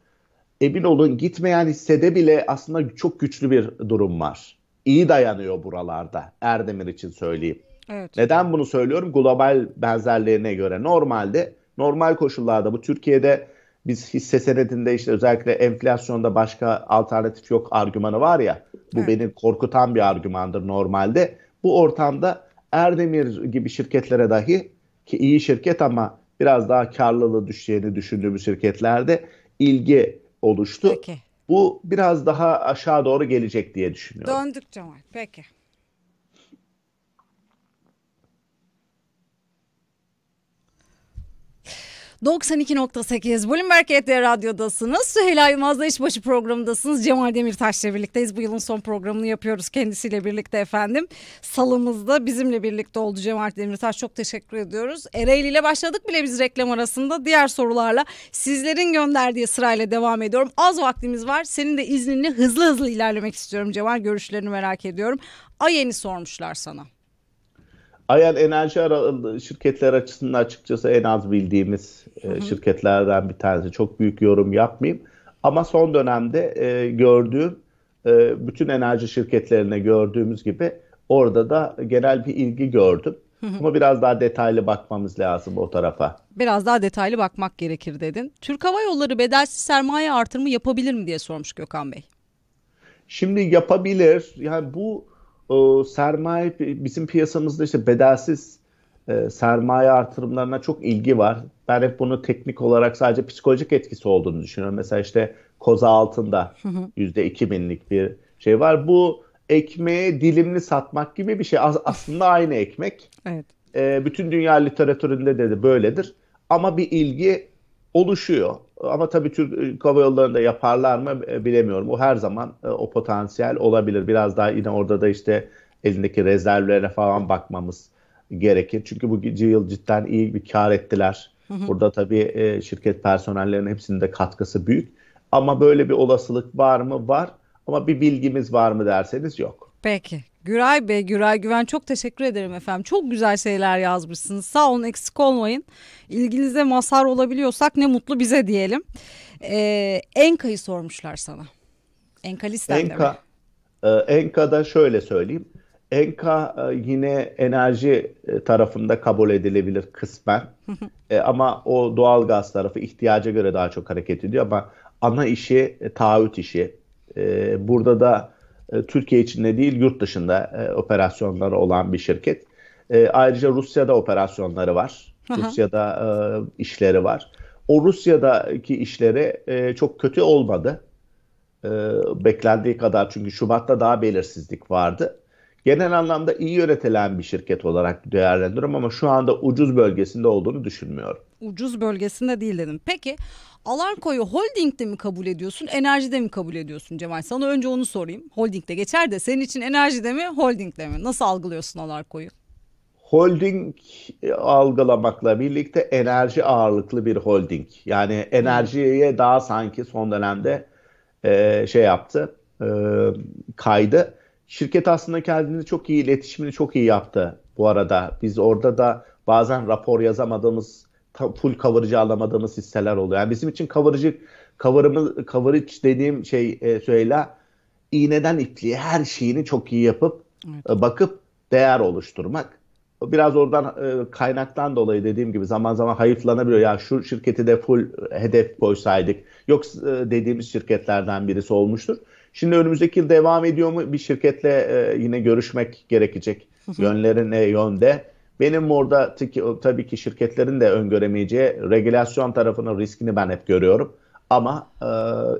Emin olun gitmeyen hissede bile aslında çok güçlü bir durum var iyi dayanıyor buralarda. Erdemir için söyleyeyim. Evet. Neden bunu söylüyorum? Global benzerlerine göre normalde normal koşullarda bu Türkiye'de biz hisse senedinde işte özellikle enflasyonda başka alternatif yok argümanı var ya. Bu evet. beni korkutan bir argümandır normalde. Bu ortamda Erdemir gibi şirketlere dahi ki iyi şirket ama biraz daha karlılığı düşeceğini düşündüğümüz şirketlerde ilgi oluştu. Peki. Bu biraz daha aşağı doğru gelecek diye düşünüyorum. Döndük Cemal. Peki. 92.8 Bloomberg ET Radyo'dasınız. Süheyla Yılmaz'la İşbaşı programındasınız. Cemal Demirtaş'la birlikteyiz. Bu yılın son programını yapıyoruz kendisiyle birlikte efendim. Salımızda bizimle birlikte oldu Cemal Demirtaş. Çok teşekkür ediyoruz. Ereğli ile başladık bile biz reklam arasında. Diğer sorularla sizlerin gönderdiği sırayla devam ediyorum. Az vaktimiz var. Senin de izninle hızlı hızlı ilerlemek istiyorum Cemal. Görüşlerini merak ediyorum. Ayen'i sormuşlar sana. Ayel enerji şirketler açısından açıkçası en az bildiğimiz e, hı şirketlerden bir tanesi. Çok büyük yorum yapmayayım. Ama son dönemde e, gördüğüm e, bütün enerji şirketlerine gördüğümüz gibi orada da genel bir ilgi gördüm. Ama biraz daha detaylı bakmamız lazım o tarafa. Biraz daha detaylı bakmak gerekir dedin. Türk Hava Yolları bedelsiz sermaye artırımı yapabilir mi diye sormuş Gökhan Bey. Şimdi yapabilir. Yani bu o sermaye bizim piyasamızda işte bedelsiz e, sermaye artırımlarına çok ilgi var. Ben hep bunu teknik olarak sadece psikolojik etkisi olduğunu düşünüyorum. Mesela işte koza altında yüzde iki binlik bir şey var. Bu ekmeği dilimli satmak gibi bir şey. As- aslında aynı ekmek. Evet. E, bütün dünya literatüründe de, de böyledir. Ama bir ilgi oluşuyor. Ama tabii Türk Hava e, Yolları'nda yaparlar mı e, bilemiyorum. O her zaman e, o potansiyel olabilir. Biraz daha yine orada da işte elindeki rezervlere falan bakmamız gerekir. Çünkü bu yıl cidden iyi bir kar ettiler. Burada tabii şirket personellerinin hepsinin de katkısı büyük. Ama böyle bir olasılık var mı? Var. Ama bir bilgimiz var mı derseniz yok. Peki. Güray Bey, Güray Güven çok teşekkür ederim efendim. Çok güzel şeyler yazmışsınız. Sağ olun eksik olmayın. İlginize masar olabiliyorsak ne mutlu bize diyelim. Ee, Enka'yı sormuşlar sana. Enka listende Enka, mi? E, Enka'da şöyle söyleyeyim. Enka e, yine enerji e, tarafında kabul edilebilir kısmen. e, ama o doğal gaz tarafı ihtiyaca göre daha çok hareket ediyor ama ana işi e, taahhüt işi. E, burada da e, Türkiye içinde değil yurt dışında e, operasyonları olan bir şirket. E, ayrıca Rusya'da operasyonları var. Aha. Rusya'da e, işleri var. O Rusya'daki işleri e, çok kötü olmadı. E, beklendiği kadar çünkü Şubat'ta daha belirsizlik vardı genel anlamda iyi yönetilen bir şirket olarak değerlendiriyorum ama şu anda ucuz bölgesinde olduğunu düşünmüyorum. Ucuz bölgesinde değil dedim. Peki Alarko'yu holdingde mi kabul ediyorsun, enerjide mi kabul ediyorsun Cemal? Sana önce onu sorayım. Holdingde geçer de senin için enerjide mi, holdingde mi? Nasıl algılıyorsun Alarko'yu? holding e, algılamakla birlikte enerji ağırlıklı bir holding. Yani enerjiye daha sanki son dönemde e, şey yaptı, e, kaydı şirket aslında kendini çok iyi iletişimini çok iyi yaptı bu arada. Biz orada da bazen rapor yazamadığımız full kavurucu alamadığımız hisseler oluyor. Yani bizim için kavurucu, coverage, coverage dediğim şey e, söyle iğneden ipliğe her şeyini çok iyi yapıp evet. E, bakıp değer oluşturmak. Biraz oradan e, kaynaktan dolayı dediğim gibi zaman zaman hayıflanabiliyor. Ya şu şirketi de full e, hedef koysaydık. Yok e, dediğimiz şirketlerden birisi olmuştur. Şimdi önümüzdeki yıl devam ediyor mu bir şirketle e, yine görüşmek gerekecek yönlerin e, yönde. Benim orada tabii ki şirketlerin de öngöremeyeceği regülasyon tarafının riskini ben hep görüyorum. Ama e,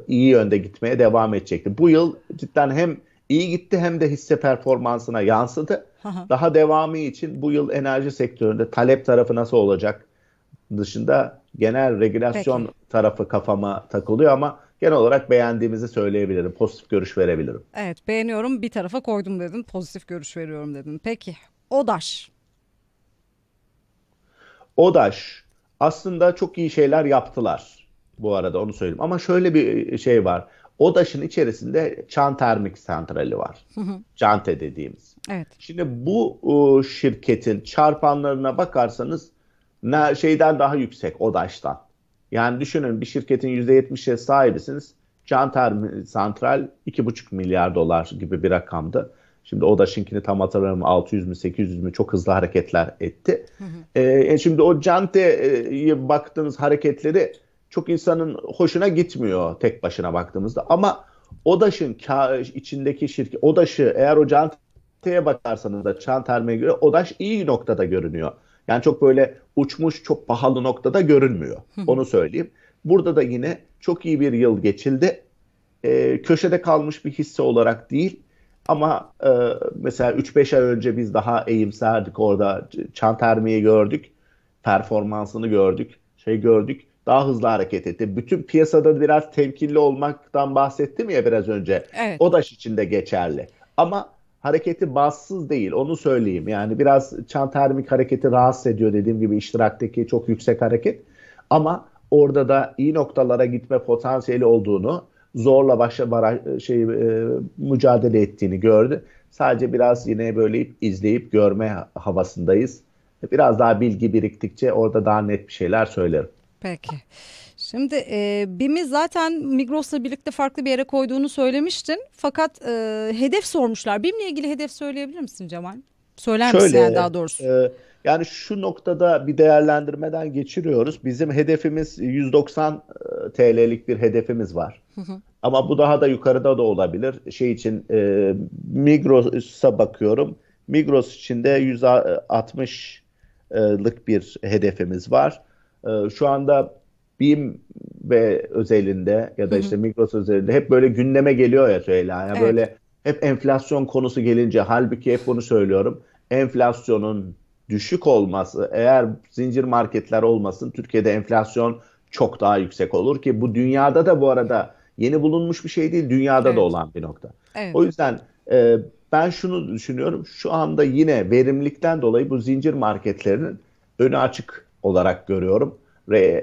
iyi yönde gitmeye devam edecekti. Bu yıl cidden hem iyi gitti hem de hisse performansına yansıdı. Daha devamı için bu yıl enerji sektöründe talep tarafı nasıl olacak dışında genel regülasyon Peki. tarafı kafama takılıyor ama genel olarak beğendiğimizi söyleyebilirim. Pozitif görüş verebilirim. Evet beğeniyorum bir tarafa koydum dedin. Pozitif görüş veriyorum dedin. Peki Odaş. Odaş aslında çok iyi şeyler yaptılar bu arada onu söyleyeyim. Ama şöyle bir şey var. Odaş'ın içerisinde Çan Termik Santrali var. Çante dediğimiz. Evet. Şimdi bu o, e, şirketin çarpanlarına bakarsanız ne, şeyden daha yüksek Odaş'tan. Yani düşünün bir şirketin %70'e sahibisiniz. Canter Santral 2,5 milyar dolar gibi bir rakamdı. Şimdi o da Şinkini tam hatırlamıyorum 600 mü 800 mü çok hızlı hareketler etti. Hı ee, e, şimdi o Cante'ye baktığınız hareketleri çok insanın hoşuna gitmiyor tek başına baktığımızda. Ama Odaş'ın içindeki şirket, Odaş'ı eğer o Cante'ye bakarsanız da Canterme'ye göre Odaş iyi noktada görünüyor. Yani çok böyle uçmuş çok pahalı noktada görünmüyor. Onu söyleyeyim. Burada da yine çok iyi bir yıl geçildi. E, köşede kalmış bir hisse olarak değil ama e, mesela 3-5 ay önce biz daha eğimserdik orada. Çantermi'yi gördük. Performansını gördük. Şey gördük. Daha hızlı hareket etti. Bütün piyasada biraz temkinli olmaktan bahsettim ya biraz önce. Evet. O da içinde geçerli. Ama hareketi bassız değil onu söyleyeyim. Yani biraz çan termik hareketi rahatsız ediyor dediğim gibi iştiraktaki çok yüksek hareket. Ama orada da iyi noktalara gitme potansiyeli olduğunu zorla başa baraj, şey, e, mücadele ettiğini gördü. Sadece biraz yine böyle izleyip görme havasındayız. Biraz daha bilgi biriktikçe orada daha net bir şeyler söylerim. Peki. Şimdi e, BİM'i zaten Migros'la birlikte farklı bir yere koyduğunu söylemiştin. Fakat e, hedef sormuşlar. BİM'le ilgili hedef söyleyebilir misin Cemal? Söyler Şöyle, misin yani daha doğrusu? E, yani şu noktada bir değerlendirmeden geçiriyoruz. Bizim hedefimiz 190 e, TL'lik bir hedefimiz var. Ama bu daha da yukarıda da olabilir. Şey için e, Migros'a bakıyorum. Migros için de 160'lık e, bir hedefimiz var. E, şu anda Bim ve özelinde ya da işte Migros özelinde hep böyle gündeme geliyor ya şeyler. Yani evet. Böyle hep enflasyon konusu gelince halbuki hep bunu söylüyorum. Enflasyonun düşük olması eğer zincir marketler olmasın Türkiye'de enflasyon çok daha yüksek olur ki bu dünyada da bu arada yeni bulunmuş bir şey değil dünyada evet. da olan bir nokta. Evet. O yüzden e, ben şunu düşünüyorum şu anda yine verimlilikten dolayı bu zincir marketlerinin önü açık olarak görüyorum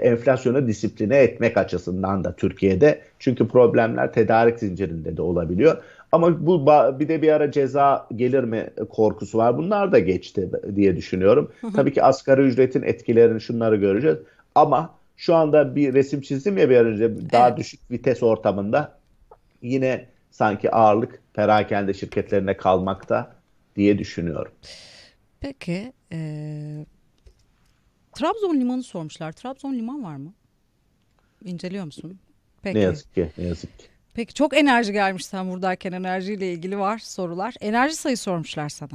enflasyonu disipline etmek açısından da Türkiye'de. Çünkü problemler tedarik zincirinde de olabiliyor. Ama bu bir de bir ara ceza gelir mi korkusu var. Bunlar da geçti diye düşünüyorum. Hı hı. Tabii ki asgari ücretin etkilerini şunları göreceğiz. Ama şu anda bir resim çizdim ya bir önce daha evet. düşük vites ortamında yine sanki ağırlık perakende şirketlerine kalmakta diye düşünüyorum. Peki e, Trabzon limanı sormuşlar. Trabzon liman var mı? İnceliyor musun? Peki. Ne yazık ki, ne yazık ki. Peki çok enerji gelmiş sen buradayken enerjiyle ilgili var sorular. Enerji sayı sormuşlar sana.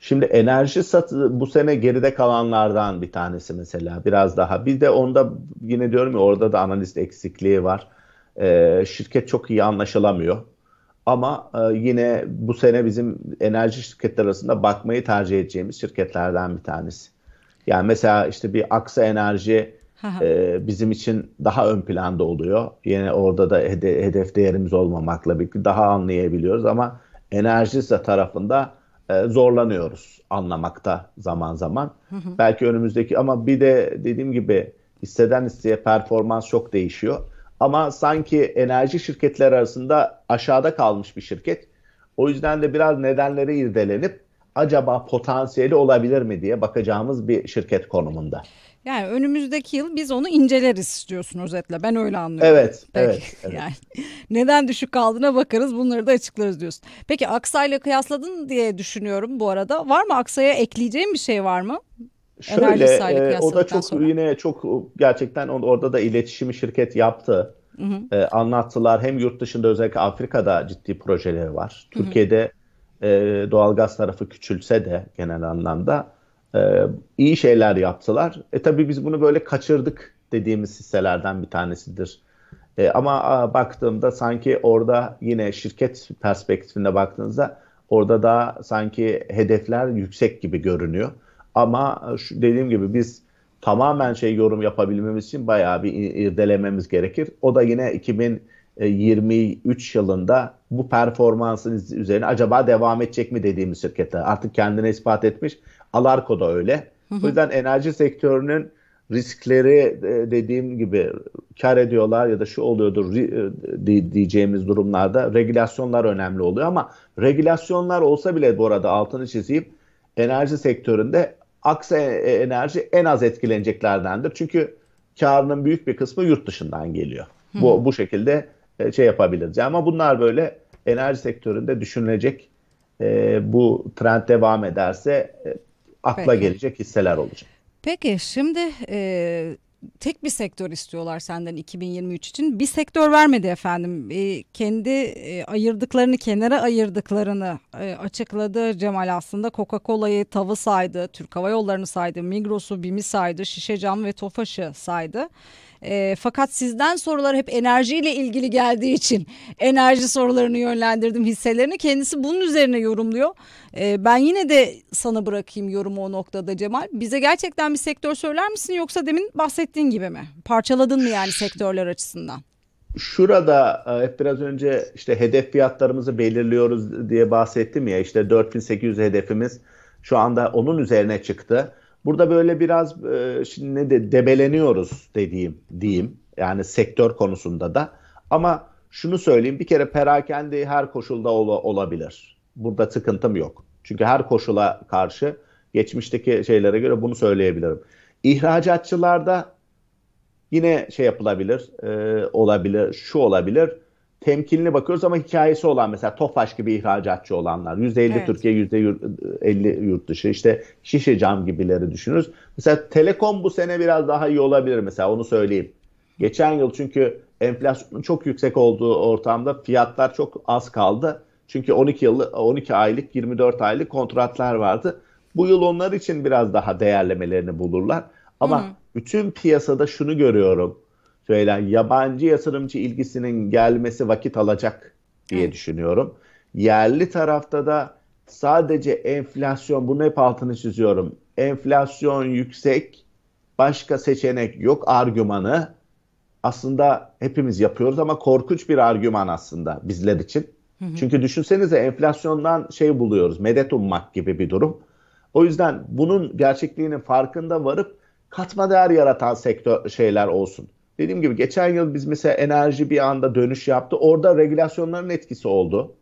Şimdi enerji satı bu sene geride kalanlardan bir tanesi mesela biraz daha. Bir de onda yine diyorum ya orada da analist eksikliği var. Ee, şirket çok iyi anlaşılamıyor. Ama e, yine bu sene bizim enerji şirketler arasında bakmayı tercih edeceğimiz şirketlerden bir tanesi. Yani mesela işte bir aksa enerji e, bizim için daha ön planda oluyor. Yine orada da hede, hedef değerimiz olmamakla birlikte daha anlayabiliyoruz ama enerjisi tarafında e, zorlanıyoruz anlamakta zaman zaman. Hı hı. Belki önümüzdeki ama bir de dediğim gibi hisseden hisseye performans çok değişiyor. Ama sanki enerji şirketler arasında aşağıda kalmış bir şirket. O yüzden de biraz nedenleri irdelenip acaba potansiyeli olabilir mi diye bakacağımız bir şirket konumunda. Yani önümüzdeki yıl biz onu inceleriz istiyorsun özetle. Ben öyle anlıyorum. Evet, Peki. evet. evet. Yani neden düşük kaldığına bakarız, bunları da açıklarız diyorsun. Peki Aksa'yla kıyasladın diye düşünüyorum bu arada. Var mı Aksa'ya ekleyeceğim bir şey var mı? Şöyle, e, o da çok sonra. yine çok e, gerçekten orada da iletişimi şirket yaptı. Hı hı. E, anlattılar. Hem yurt dışında özellikle Afrika'da ciddi projeleri var. Hı hı. Türkiye'de e, doğalgaz tarafı küçülse de genel anlamda e, iyi şeyler yaptılar. E tabii biz bunu böyle kaçırdık dediğimiz hisselerden bir tanesidir. E, ama a, baktığımda sanki orada yine şirket perspektifinde baktığınızda orada daha sanki hedefler yüksek gibi görünüyor. Ama e, şu dediğim gibi biz tamamen şey yorum yapabilmemiz için bayağı bir irdelememiz gerekir. O da yine 2000 23 e, yılında bu performansın üzerine acaba devam edecek mi dediğimiz şirkete artık kendini ispat etmiş. Alarko da öyle. Hı hı. O yüzden enerji sektörünün riskleri e, dediğim gibi kar ediyorlar ya da şu oluyordur e, diyeceğimiz durumlarda regülasyonlar önemli oluyor ama regülasyonlar olsa bile bu arada altını çizeyim enerji sektöründe aksa enerji en az etkileneceklerdendir. Çünkü karının büyük bir kısmı yurt dışından geliyor. Hı. Bu bu şekilde e, şey yapabiliriz. Ama bunlar böyle enerji sektöründe düşünülecek e, bu trend devam ederse e, akla Peki. gelecek hisseler olacak. Peki şimdi e, tek bir sektör istiyorlar senden 2023 için. Bir sektör vermedi efendim. E, kendi e, ayırdıklarını kenara ayırdıklarını e, açıkladı Cemal aslında. Coca-Cola'yı tavı saydı, Türk Hava Yolları'nı saydı, Migros'u, BİM'i saydı, şişe cam ve Tofaş'ı saydı. E, fakat sizden sorular hep enerjiyle ilgili geldiği için enerji sorularını yönlendirdim hisselerini. Kendisi bunun üzerine yorumluyor. E, ben yine de sana bırakayım yorumu o noktada Cemal. Bize gerçekten bir sektör söyler misin yoksa demin bahsettiğin gibi mi? Parçaladın mı yani sektörler açısından? şurada e, hep biraz önce işte hedef fiyatlarımızı belirliyoruz diye bahsettim ya işte 4800 hedefimiz şu anda onun üzerine çıktı. Burada böyle biraz e, şimdi ne de debeleniyoruz dediğim diyeyim. Yani sektör konusunda da. Ama şunu söyleyeyim bir kere perakende her koşulda ol, olabilir. Burada sıkıntım yok. Çünkü her koşula karşı geçmişteki şeylere göre bunu söyleyebilirim. İhracatçılarda yine şey yapılabilir, e, olabilir, şu olabilir temkinli bakıyoruz ama hikayesi olan mesela Tofaş gibi ihracatçı olanlar %50 evet. Türkiye %50 yurt dışı işte şişe cam gibileri düşünürüz. Mesela Telekom bu sene biraz daha iyi olabilir mesela onu söyleyeyim. Geçen yıl çünkü enflasyonun çok yüksek olduğu ortamda fiyatlar çok az kaldı. Çünkü 12 yıl 12 aylık 24 aylık kontratlar vardı. Bu yıl onlar için biraz daha değerlemelerini bulurlar. Ama Hı-hı. bütün piyasada şunu görüyorum söyler. Yabancı yatırımcı ilgisinin gelmesi vakit alacak diye evet. düşünüyorum. Yerli tarafta da sadece enflasyon, bunu hep altını çiziyorum. Enflasyon yüksek, başka seçenek yok argümanı aslında hepimiz yapıyoruz ama korkunç bir argüman aslında bizler için. Hı hı. Çünkü düşünsenize enflasyondan şey buluyoruz, medet ummak gibi bir durum. O yüzden bunun gerçekliğinin farkında varıp katma değer yaratan sektör şeyler olsun. Dediğim gibi geçen yıl biz mesela enerji bir anda dönüş yaptı. Orada regülasyonların etkisi oldu.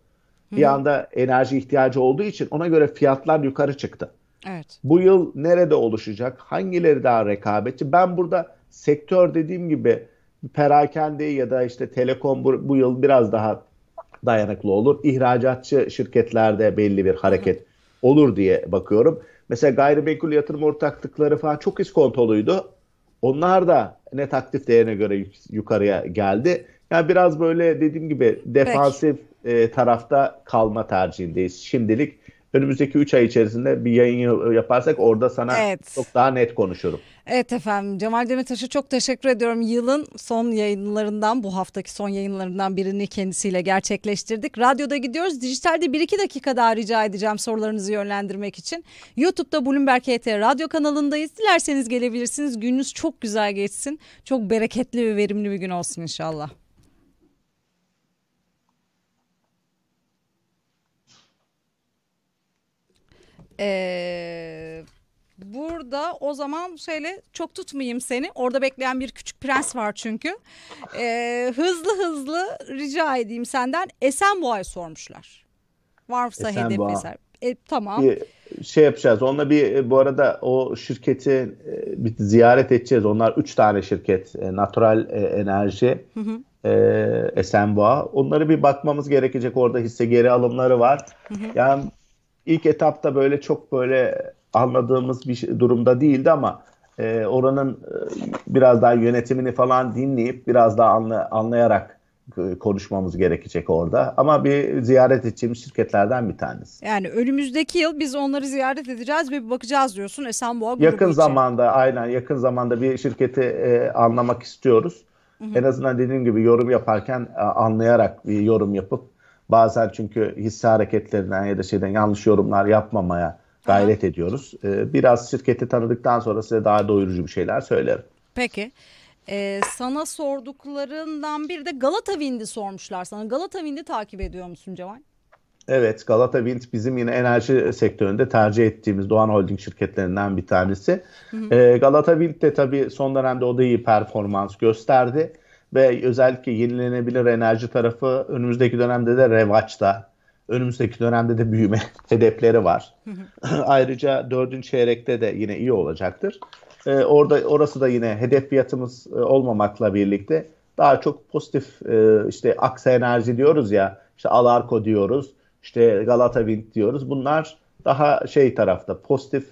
Bir Hı. anda enerji ihtiyacı olduğu için ona göre fiyatlar yukarı çıktı. Evet. Bu yıl nerede oluşacak? Hangileri daha rekabetçi? Ben burada sektör dediğim gibi perakende ya da işte telekom bu, bu yıl biraz daha dayanıklı olur. İhracatçı şirketlerde belli bir hareket Hı. olur diye bakıyorum. Mesela gayrimenkul yatırım ortaklıkları falan çok iskontoluydu. Onlar da net aktif değerine göre yukarıya geldi. Yani biraz böyle dediğim gibi defansif e, tarafta kalma tercihindeyiz. Şimdilik önümüzdeki 3 ay içerisinde bir yayın yaparsak orada sana evet. çok daha net konuşurum. Evet efendim Cemal Demirtaş'a çok teşekkür ediyorum. Yılın son yayınlarından bu haftaki son yayınlarından birini kendisiyle gerçekleştirdik. Radyoda gidiyoruz. Dijitalde 1-2 dakika daha rica edeceğim sorularınızı yönlendirmek için. YouTube'da Bloomberg HT radyo kanalındayız. Dilerseniz gelebilirsiniz. Gününüz çok güzel geçsin. Çok bereketli ve verimli bir gün olsun inşallah. Ee, burada o zaman şöyle çok tutmayayım seni. Orada bekleyen bir küçük prens var çünkü. Ee, hızlı hızlı rica edeyim senden Esenboğa'yı sormuşlar. Varsa hedef E, tamam. Bir şey yapacağız. Onunla bir e, bu arada o şirketi e, bir ziyaret edeceğiz. Onlar üç tane şirket. E, Natural Enerji, hı hı. E, Esenboğa. Onları bir bakmamız gerekecek. Orada hisse geri alımları var. Hı hı. Yani ilk etapta böyle çok böyle anladığımız bir şey, durumda değildi ama e, oranın e, biraz daha yönetimini falan dinleyip biraz daha anla, anlayarak e, konuşmamız gerekecek orada. Ama bir ziyaret edeceğimiz şirketlerden bir tanesi. Yani önümüzdeki yıl biz onları ziyaret edeceğiz ve bakacağız diyorsun Esenboğa grubu Yakın için. zamanda aynen yakın zamanda bir şirketi e, anlamak istiyoruz. Hı hı. En azından dediğim gibi yorum yaparken e, anlayarak bir yorum yapıp Bazen çünkü hisse hareketlerinden ya da şeyden yanlış yorumlar yapmamaya gayret Aha. ediyoruz. Ee, biraz şirketi tanıdıktan sonra size daha doyurucu bir şeyler söylerim. Peki. Ee, sana sorduklarından bir de Galata Wind'i sormuşlar sana. Galata Wind'i takip ediyor musun Cemal? Evet Galata Wind bizim yine enerji sektöründe tercih ettiğimiz Doğan Holding şirketlerinden bir tanesi. Hı hı. Ee, Galata Wind de tabii son dönemde o da iyi performans gösterdi ve özellikle yenilenebilir enerji tarafı önümüzdeki dönemde de revaçta. Önümüzdeki dönemde de büyüme hedefleri var. Ayrıca dördüncü çeyrekte de yine iyi olacaktır. Ee, orada orası da yine hedef fiyatımız e, olmamakla birlikte daha çok pozitif e, işte Aksa Enerji diyoruz ya, işte Alarko diyoruz, işte Galata Wind diyoruz. Bunlar daha şey tarafta pozitif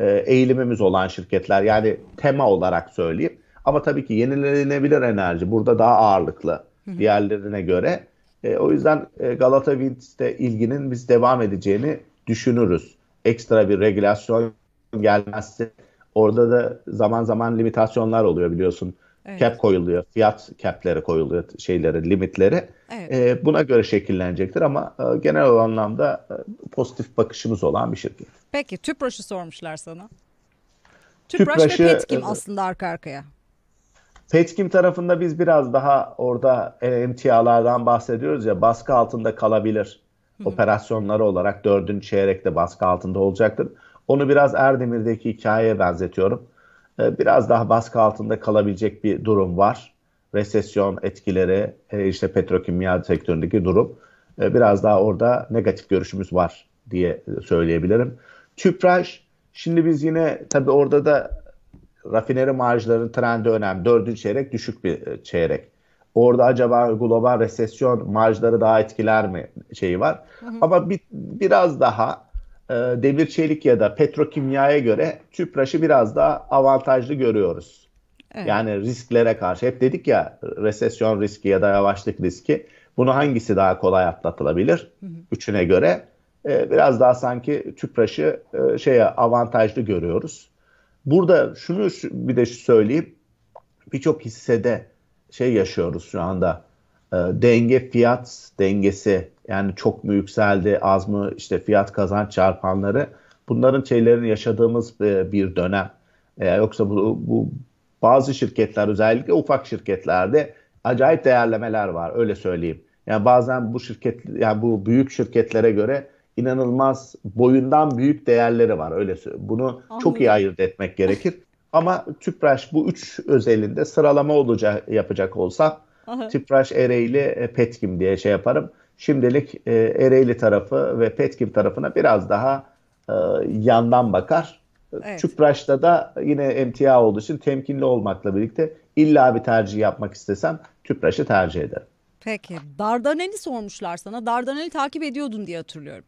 e, eğilimimiz olan şirketler yani tema olarak söyleyeyim ama tabii ki yenilenebilir enerji burada daha ağırlıklı Hı-hı. diğerlerine göre. E, o yüzden e, Galata Wind'de ilginin biz devam edeceğini düşünürüz. Ekstra bir regülasyon gelmezse orada da zaman zaman limitasyonlar oluyor biliyorsun. Evet. Cap koyuluyor, fiyat cap'leri koyuluyor, şeyleri, limitleri. Evet. E, buna göre şekillenecektir ama e, genel anlamda e, pozitif bakışımız olan bir şirket. Peki, TÜPRAŞ'ı sormuşlar sana. TÜPRAŞ, TÜPRAŞ'ı, ve PETKİM e, aslında arka arkaya. Petkim tarafında biz biraz daha orada e, emtialardan bahsediyoruz ya baskı altında kalabilir. Operasyonları olarak dördüncü çeyrekte baskı altında olacaktır. Onu biraz Erdemir'deki hikayeye benzetiyorum. E, biraz daha baskı altında kalabilecek bir durum var. Resesyon etkileri, e, işte petrokimya sektöründeki durum. Biraz daha orada negatif görüşümüz var diye söyleyebilirim. Tüpraş, şimdi biz yine tabii orada da rafineri marjlarının trendi önemli. Dördüncü çeyrek düşük bir e, çeyrek. Orada acaba global resesyon marjları daha etkiler mi şeyi var. Hı hı. Ama bir, biraz daha e, demir çelik ya da petrokimyaya göre tüpraşı biraz daha avantajlı görüyoruz. Evet. Yani risklere karşı hep dedik ya resesyon riski ya da yavaşlık riski. Bunu hangisi daha kolay atlatılabilir? Hı hı. Üçüne göre e, biraz daha sanki tüpraşı e, şeye avantajlı görüyoruz. Burada şunu bir de söyleyeyim. Birçok hissede şey yaşıyoruz şu anda. E, denge fiyat dengesi yani çok mu yükseldi az mı işte fiyat kazanç çarpanları bunların şeylerin yaşadığımız e, bir dönem. E, yoksa bu, bu bazı şirketler özellikle ufak şirketlerde acayip değerlemeler var öyle söyleyeyim. Yani bazen bu şirket yani bu büyük şirketlere göre inanılmaz boyundan büyük değerleri var. Öyle bunu Anladım. çok iyi ayırt etmek gerekir. Ama Tüpraş bu üç özelinde sıralama olacak yapacak olsa Tüpraş Ereğli e, Petkim diye şey yaparım. Şimdilik e, Ereğli tarafı ve Petkim tarafına biraz daha e, yandan bakar. Evet. Tüpraş'ta da yine emtia olduğu için temkinli olmakla birlikte illa bir tercih yapmak istesem Tüpraş'ı tercih ederim. Peki. Dardanel'i sormuşlar sana. Dardanel'i takip ediyordun diye hatırlıyorum.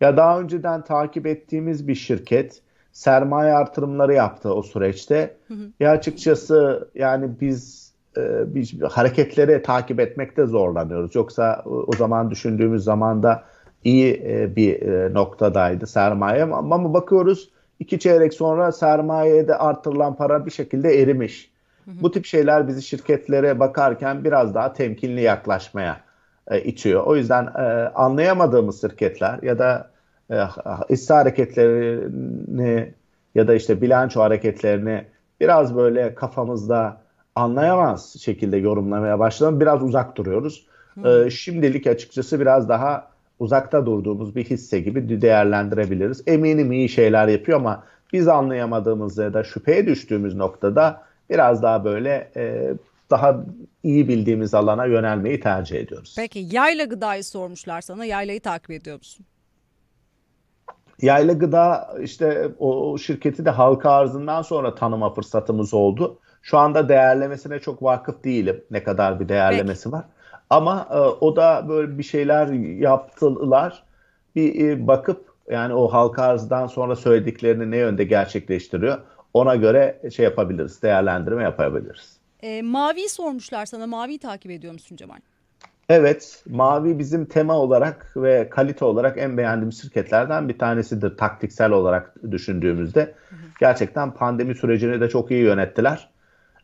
Ya daha önceden takip ettiğimiz bir şirket sermaye artırımları yaptı o süreçte. Hı hı. Ya açıkçası yani biz e, biz hareketleri takip etmekte zorlanıyoruz. Yoksa o zaman düşündüğümüz zaman da iyi e, bir e, noktadaydı sermaye ama, ama bakıyoruz iki çeyrek sonra sermayede artırılan para bir şekilde erimiş. Hı hı. Bu tip şeyler bizi şirketlere bakarken biraz daha temkinli yaklaşmaya e, itiyor. O yüzden e, anlayamadığımız şirketler ya da e, hisse hareketlerini ya da işte bilanço hareketlerini biraz böyle kafamızda anlayamaz şekilde yorumlamaya başladım. Biraz uzak duruyoruz. E, şimdilik açıkçası biraz daha uzakta durduğumuz bir hisse gibi değerlendirebiliriz. Eminim iyi şeyler yapıyor ama biz anlayamadığımız ya da şüpheye düştüğümüz noktada biraz daha böyle e, daha iyi bildiğimiz alana yönelmeyi tercih ediyoruz. Peki yayla gıdayı sormuşlar sana. Yaylayı takip ediyor musun? Yayla Gıda işte o şirketi de halka arzından sonra tanıma fırsatımız oldu. Şu anda değerlemesine çok vakıf değilim. Ne kadar bir değerlemesi Peki. var. Ama e, o da böyle bir şeyler yaptılar. Bir e, bakıp yani o halka arzdan sonra söylediklerini ne yönde gerçekleştiriyor ona göre şey yapabiliriz, değerlendirme yapabiliriz. E, mavi sormuşlar sana. mavi takip ediyor musun Cemal? Evet, Mavi bizim tema olarak ve kalite olarak en beğendiğim şirketlerden bir tanesidir taktiksel olarak düşündüğümüzde. Gerçekten pandemi sürecini de çok iyi yönettiler.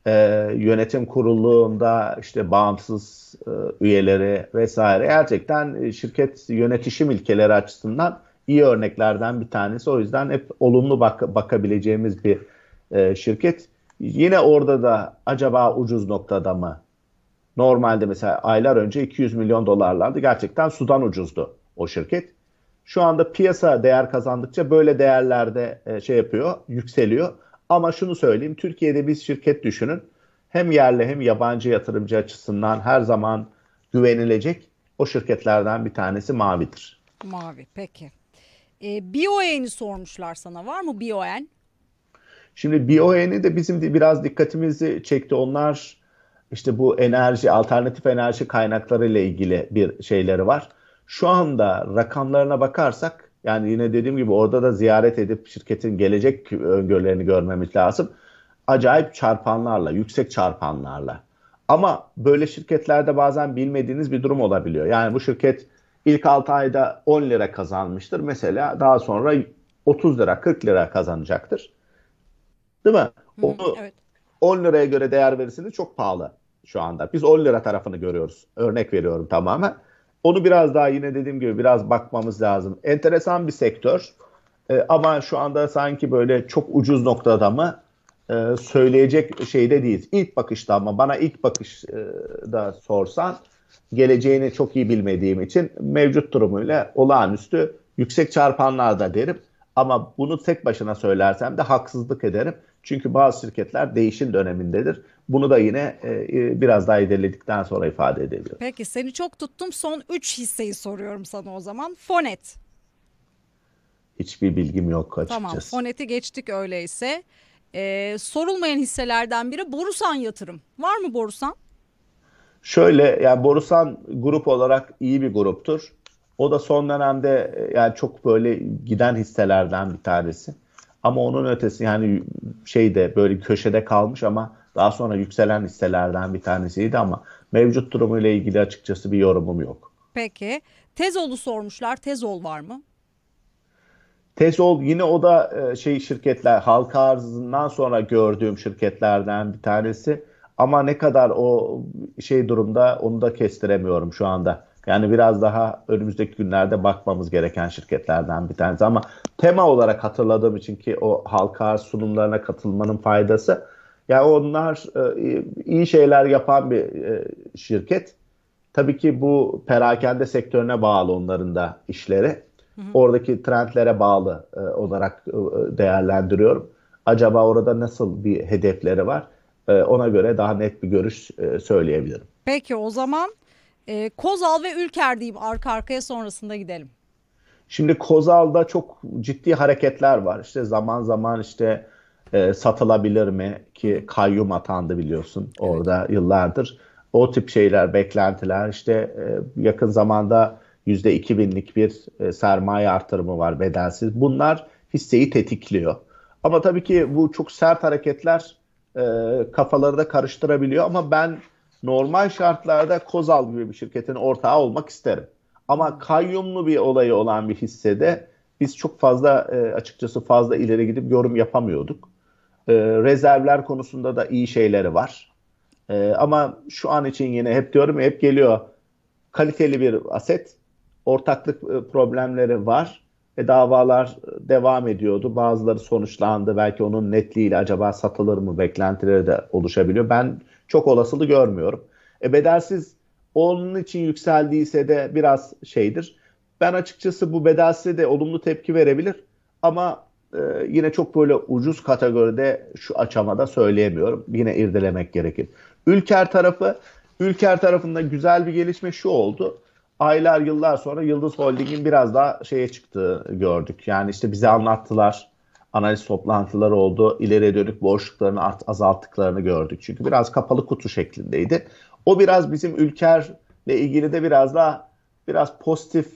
Ee, yönetim kurulunda işte bağımsız e, üyeleri vesaire gerçekten e, şirket yönetişim ilkeleri açısından iyi örneklerden bir tanesi. O yüzden hep olumlu bak bakabileceğimiz bir e, şirket. Yine orada da acaba ucuz noktada mı? Normalde mesela aylar önce 200 milyon dolarlardı. Gerçekten sudan ucuzdu o şirket. Şu anda piyasa değer kazandıkça böyle değerlerde e, şey yapıyor, yükseliyor. Ama şunu söyleyeyim, Türkiye'de biz şirket düşünün. Hem yerli hem yabancı yatırımcı açısından her zaman güvenilecek o şirketlerden bir tanesi Mavi'dir. Mavi, peki. E, BioN'i sormuşlar sana, var mı BioN? Şimdi BioN'e de bizim de biraz dikkatimizi çekti. Onlar işte bu enerji, alternatif enerji kaynakları ile ilgili bir şeyleri var. Şu anda rakamlarına bakarsak yani yine dediğim gibi orada da ziyaret edip şirketin gelecek öngörülerini görmemiz lazım. Acayip çarpanlarla, yüksek çarpanlarla. Ama böyle şirketlerde bazen bilmediğiniz bir durum olabiliyor. Yani bu şirket ilk 6 ayda 10 lira kazanmıştır. Mesela daha sonra 30 lira, 40 lira kazanacaktır. Değil mi? Onu evet. 10 liraya göre değer verirseniz çok pahalı şu anda. Biz 10 lira tarafını görüyoruz. Örnek veriyorum tamamen. Onu biraz daha yine dediğim gibi biraz bakmamız lazım. Enteresan bir sektör. E, ama şu anda sanki böyle çok ucuz noktada mı e, söyleyecek şeyde değiliz. İlk bakışta ama bana ilk bakışta e, sorsan geleceğini çok iyi bilmediğim için mevcut durumuyla olağanüstü yüksek çarpanlarda derim. Ama bunu tek başına söylersem de haksızlık ederim. Çünkü bazı şirketler değişim dönemindedir. Bunu da yine e, e biraz daha ilerledikten sonra ifade edebilirim. Peki seni çok tuttum. Son 3 hisseyi soruyorum sana o zaman. Fonet. Hiçbir bilgim yok açıkçası. Tamam Fonet'i geçtik öyleyse. Ee, sorulmayan hisselerden biri Borusan Yatırım. Var mı Borusan? Şöyle yani Borusan grup olarak iyi bir gruptur. O da son dönemde e, yani çok böyle giden hisselerden bir tanesi. Ama onun ötesi yani şeyde böyle köşede kalmış ama daha sonra yükselen hisselerden bir tanesiydi ama mevcut durumuyla ilgili açıkçası bir yorumum yok. Peki. Tezol'u sormuşlar. Tezol var mı? Tezol yine o da e, şey şirketler halka arzından sonra gördüğüm şirketlerden bir tanesi. Ama ne kadar o şey durumda onu da kestiremiyorum şu anda. Yani biraz daha önümüzdeki günlerde bakmamız gereken şirketlerden bir tanesi. Ama tema olarak hatırladığım için ki o halka sunumlarına katılmanın faydası. Yani onlar e, iyi şeyler yapan bir e, şirket. Tabii ki bu perakende sektörüne bağlı onların da işleri. Oradaki trendlere bağlı e, olarak değerlendiriyorum. Acaba orada nasıl bir hedefleri var? Ona göre daha net bir görüş söyleyebilirim. Peki o zaman e, Kozal ve Ülker diyeyim arka arkaya sonrasında gidelim. Şimdi Kozal'da çok ciddi hareketler var. İşte zaman zaman işte e, satılabilir mi ki kayyum atandı biliyorsun orada evet. yıllardır. O tip şeyler, beklentiler işte e, yakın zamanda yüzde %2000'lik bir e, sermaye artırımı var bedelsiz. Bunlar hisseyi tetikliyor. Ama tabii ki bu çok sert hareketler e, kafaları da karıştırabiliyor ama ben normal şartlarda Kozal gibi bir şirketin ortağı olmak isterim. Ama kayyumlu bir olayı olan bir hissede biz çok fazla e, açıkçası fazla ileri gidip yorum yapamıyorduk. E, rezervler konusunda da iyi şeyleri var. E, ama şu an için yine hep diyorum hep geliyor kaliteli bir aset. Ortaklık e, problemleri var ve davalar e, devam ediyordu. Bazıları sonuçlandı. Belki onun netliğiyle acaba satılır mı beklentileri de oluşabiliyor. Ben çok olasılı görmüyorum. E bedelsiz onun için yükseldiyse de biraz şeydir. Ben açıkçası bu bedelsize de olumlu tepki verebilir ama e, yine çok böyle ucuz kategoride şu aşamada söyleyemiyorum. Yine irdelemek gerekir. Ülker tarafı Ülker tarafında güzel bir gelişme şu oldu. Aylar yıllar sonra Yıldız Holding'in biraz daha şeye çıktığı gördük. Yani işte bize anlattılar analiz toplantıları oldu. İleriye dönük borçluklarını art, azalttıklarını gördük. Çünkü biraz kapalı kutu şeklindeydi. O biraz bizim ülkerle ilgili de biraz daha biraz pozitif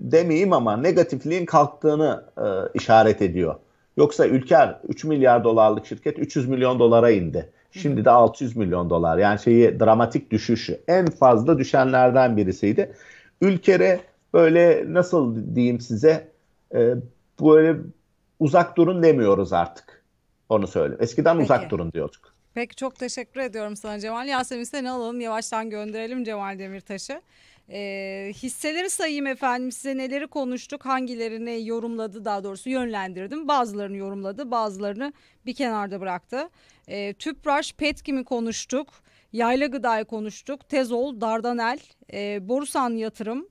demeyeyim ama negatifliğin kalktığını e, işaret ediyor. Yoksa Ülker 3 milyar dolarlık şirket 300 milyon dolara indi. Şimdi de 600 milyon dolar. Yani şeyi dramatik düşüşü. En fazla düşenlerden birisiydi. Ülker'e böyle nasıl diyeyim size e, böyle uzak durun demiyoruz artık. Onu söyleyeyim. Eskiden Peki. uzak durun diyorduk. Peki çok teşekkür ediyorum sana Cemal. Yasemin seni alalım yavaştan gönderelim Cemal Demirtaş'ı. Ee, hisseleri sayayım efendim size neleri konuştuk hangilerini yorumladı daha doğrusu yönlendirdim bazılarını yorumladı bazılarını bir kenarda bıraktı. Ee, Tüpraş Petkim'i konuştuk yayla gıdayı konuştuk Tezol Dardanel e, Borusan Yatırım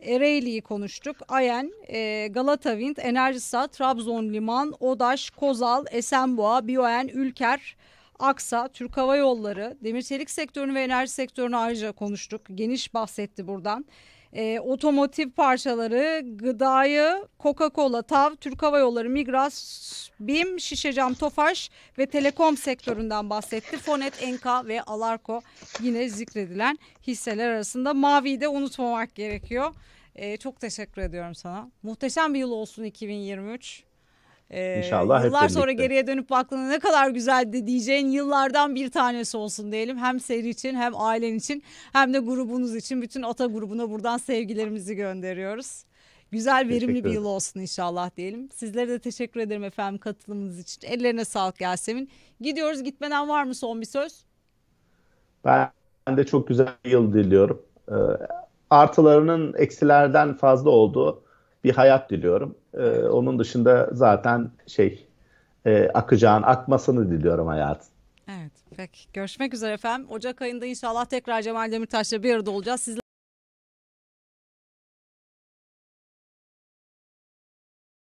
Ereğli'yi konuştuk. Ayen, e, Galatavind, Enerjisa, Trabzon Liman, Odaş, Kozal, Esenboğa, Bioen, Ülker, Aksa, Türk Hava Yolları, demir çelik sektörünü ve enerji sektörünü ayrıca konuştuk. Geniş bahsetti buradan e, otomotiv parçaları, gıdayı, Coca-Cola, TAV, Türk Hava Yolları, Migras, BİM, Şişecam, Tofaş ve telekom sektöründen bahsetti. Fonet, Enka ve Alarko yine zikredilen hisseler arasında. Mavi'yi de unutmamak gerekiyor. E, çok teşekkür ediyorum sana. Muhteşem bir yıl olsun 2023. Ee, inşallah yıllar sonra geriye dönüp baktığında ne kadar güzeldi diyeceğin yıllardan bir tanesi olsun diyelim. Hem seri için hem ailen için hem de grubunuz için bütün ata grubuna buradan sevgilerimizi gönderiyoruz. Güzel verimli bir yıl olsun inşallah diyelim. Sizlere de teşekkür ederim efendim katılımınız için. Ellerine sağlık Yasemin. Gidiyoruz gitmeden var mı son bir söz? Ben de çok güzel bir yıl diliyorum. Ee, artılarının eksilerden fazla olduğu bir hayat diliyorum. Ee, onun dışında zaten şey e, akacağın akmasını diliyorum hayatın. Evet peki görüşmek üzere efendim. Ocak ayında inşallah tekrar Cemal Demirtaş'la bir arada olacağız. Sizler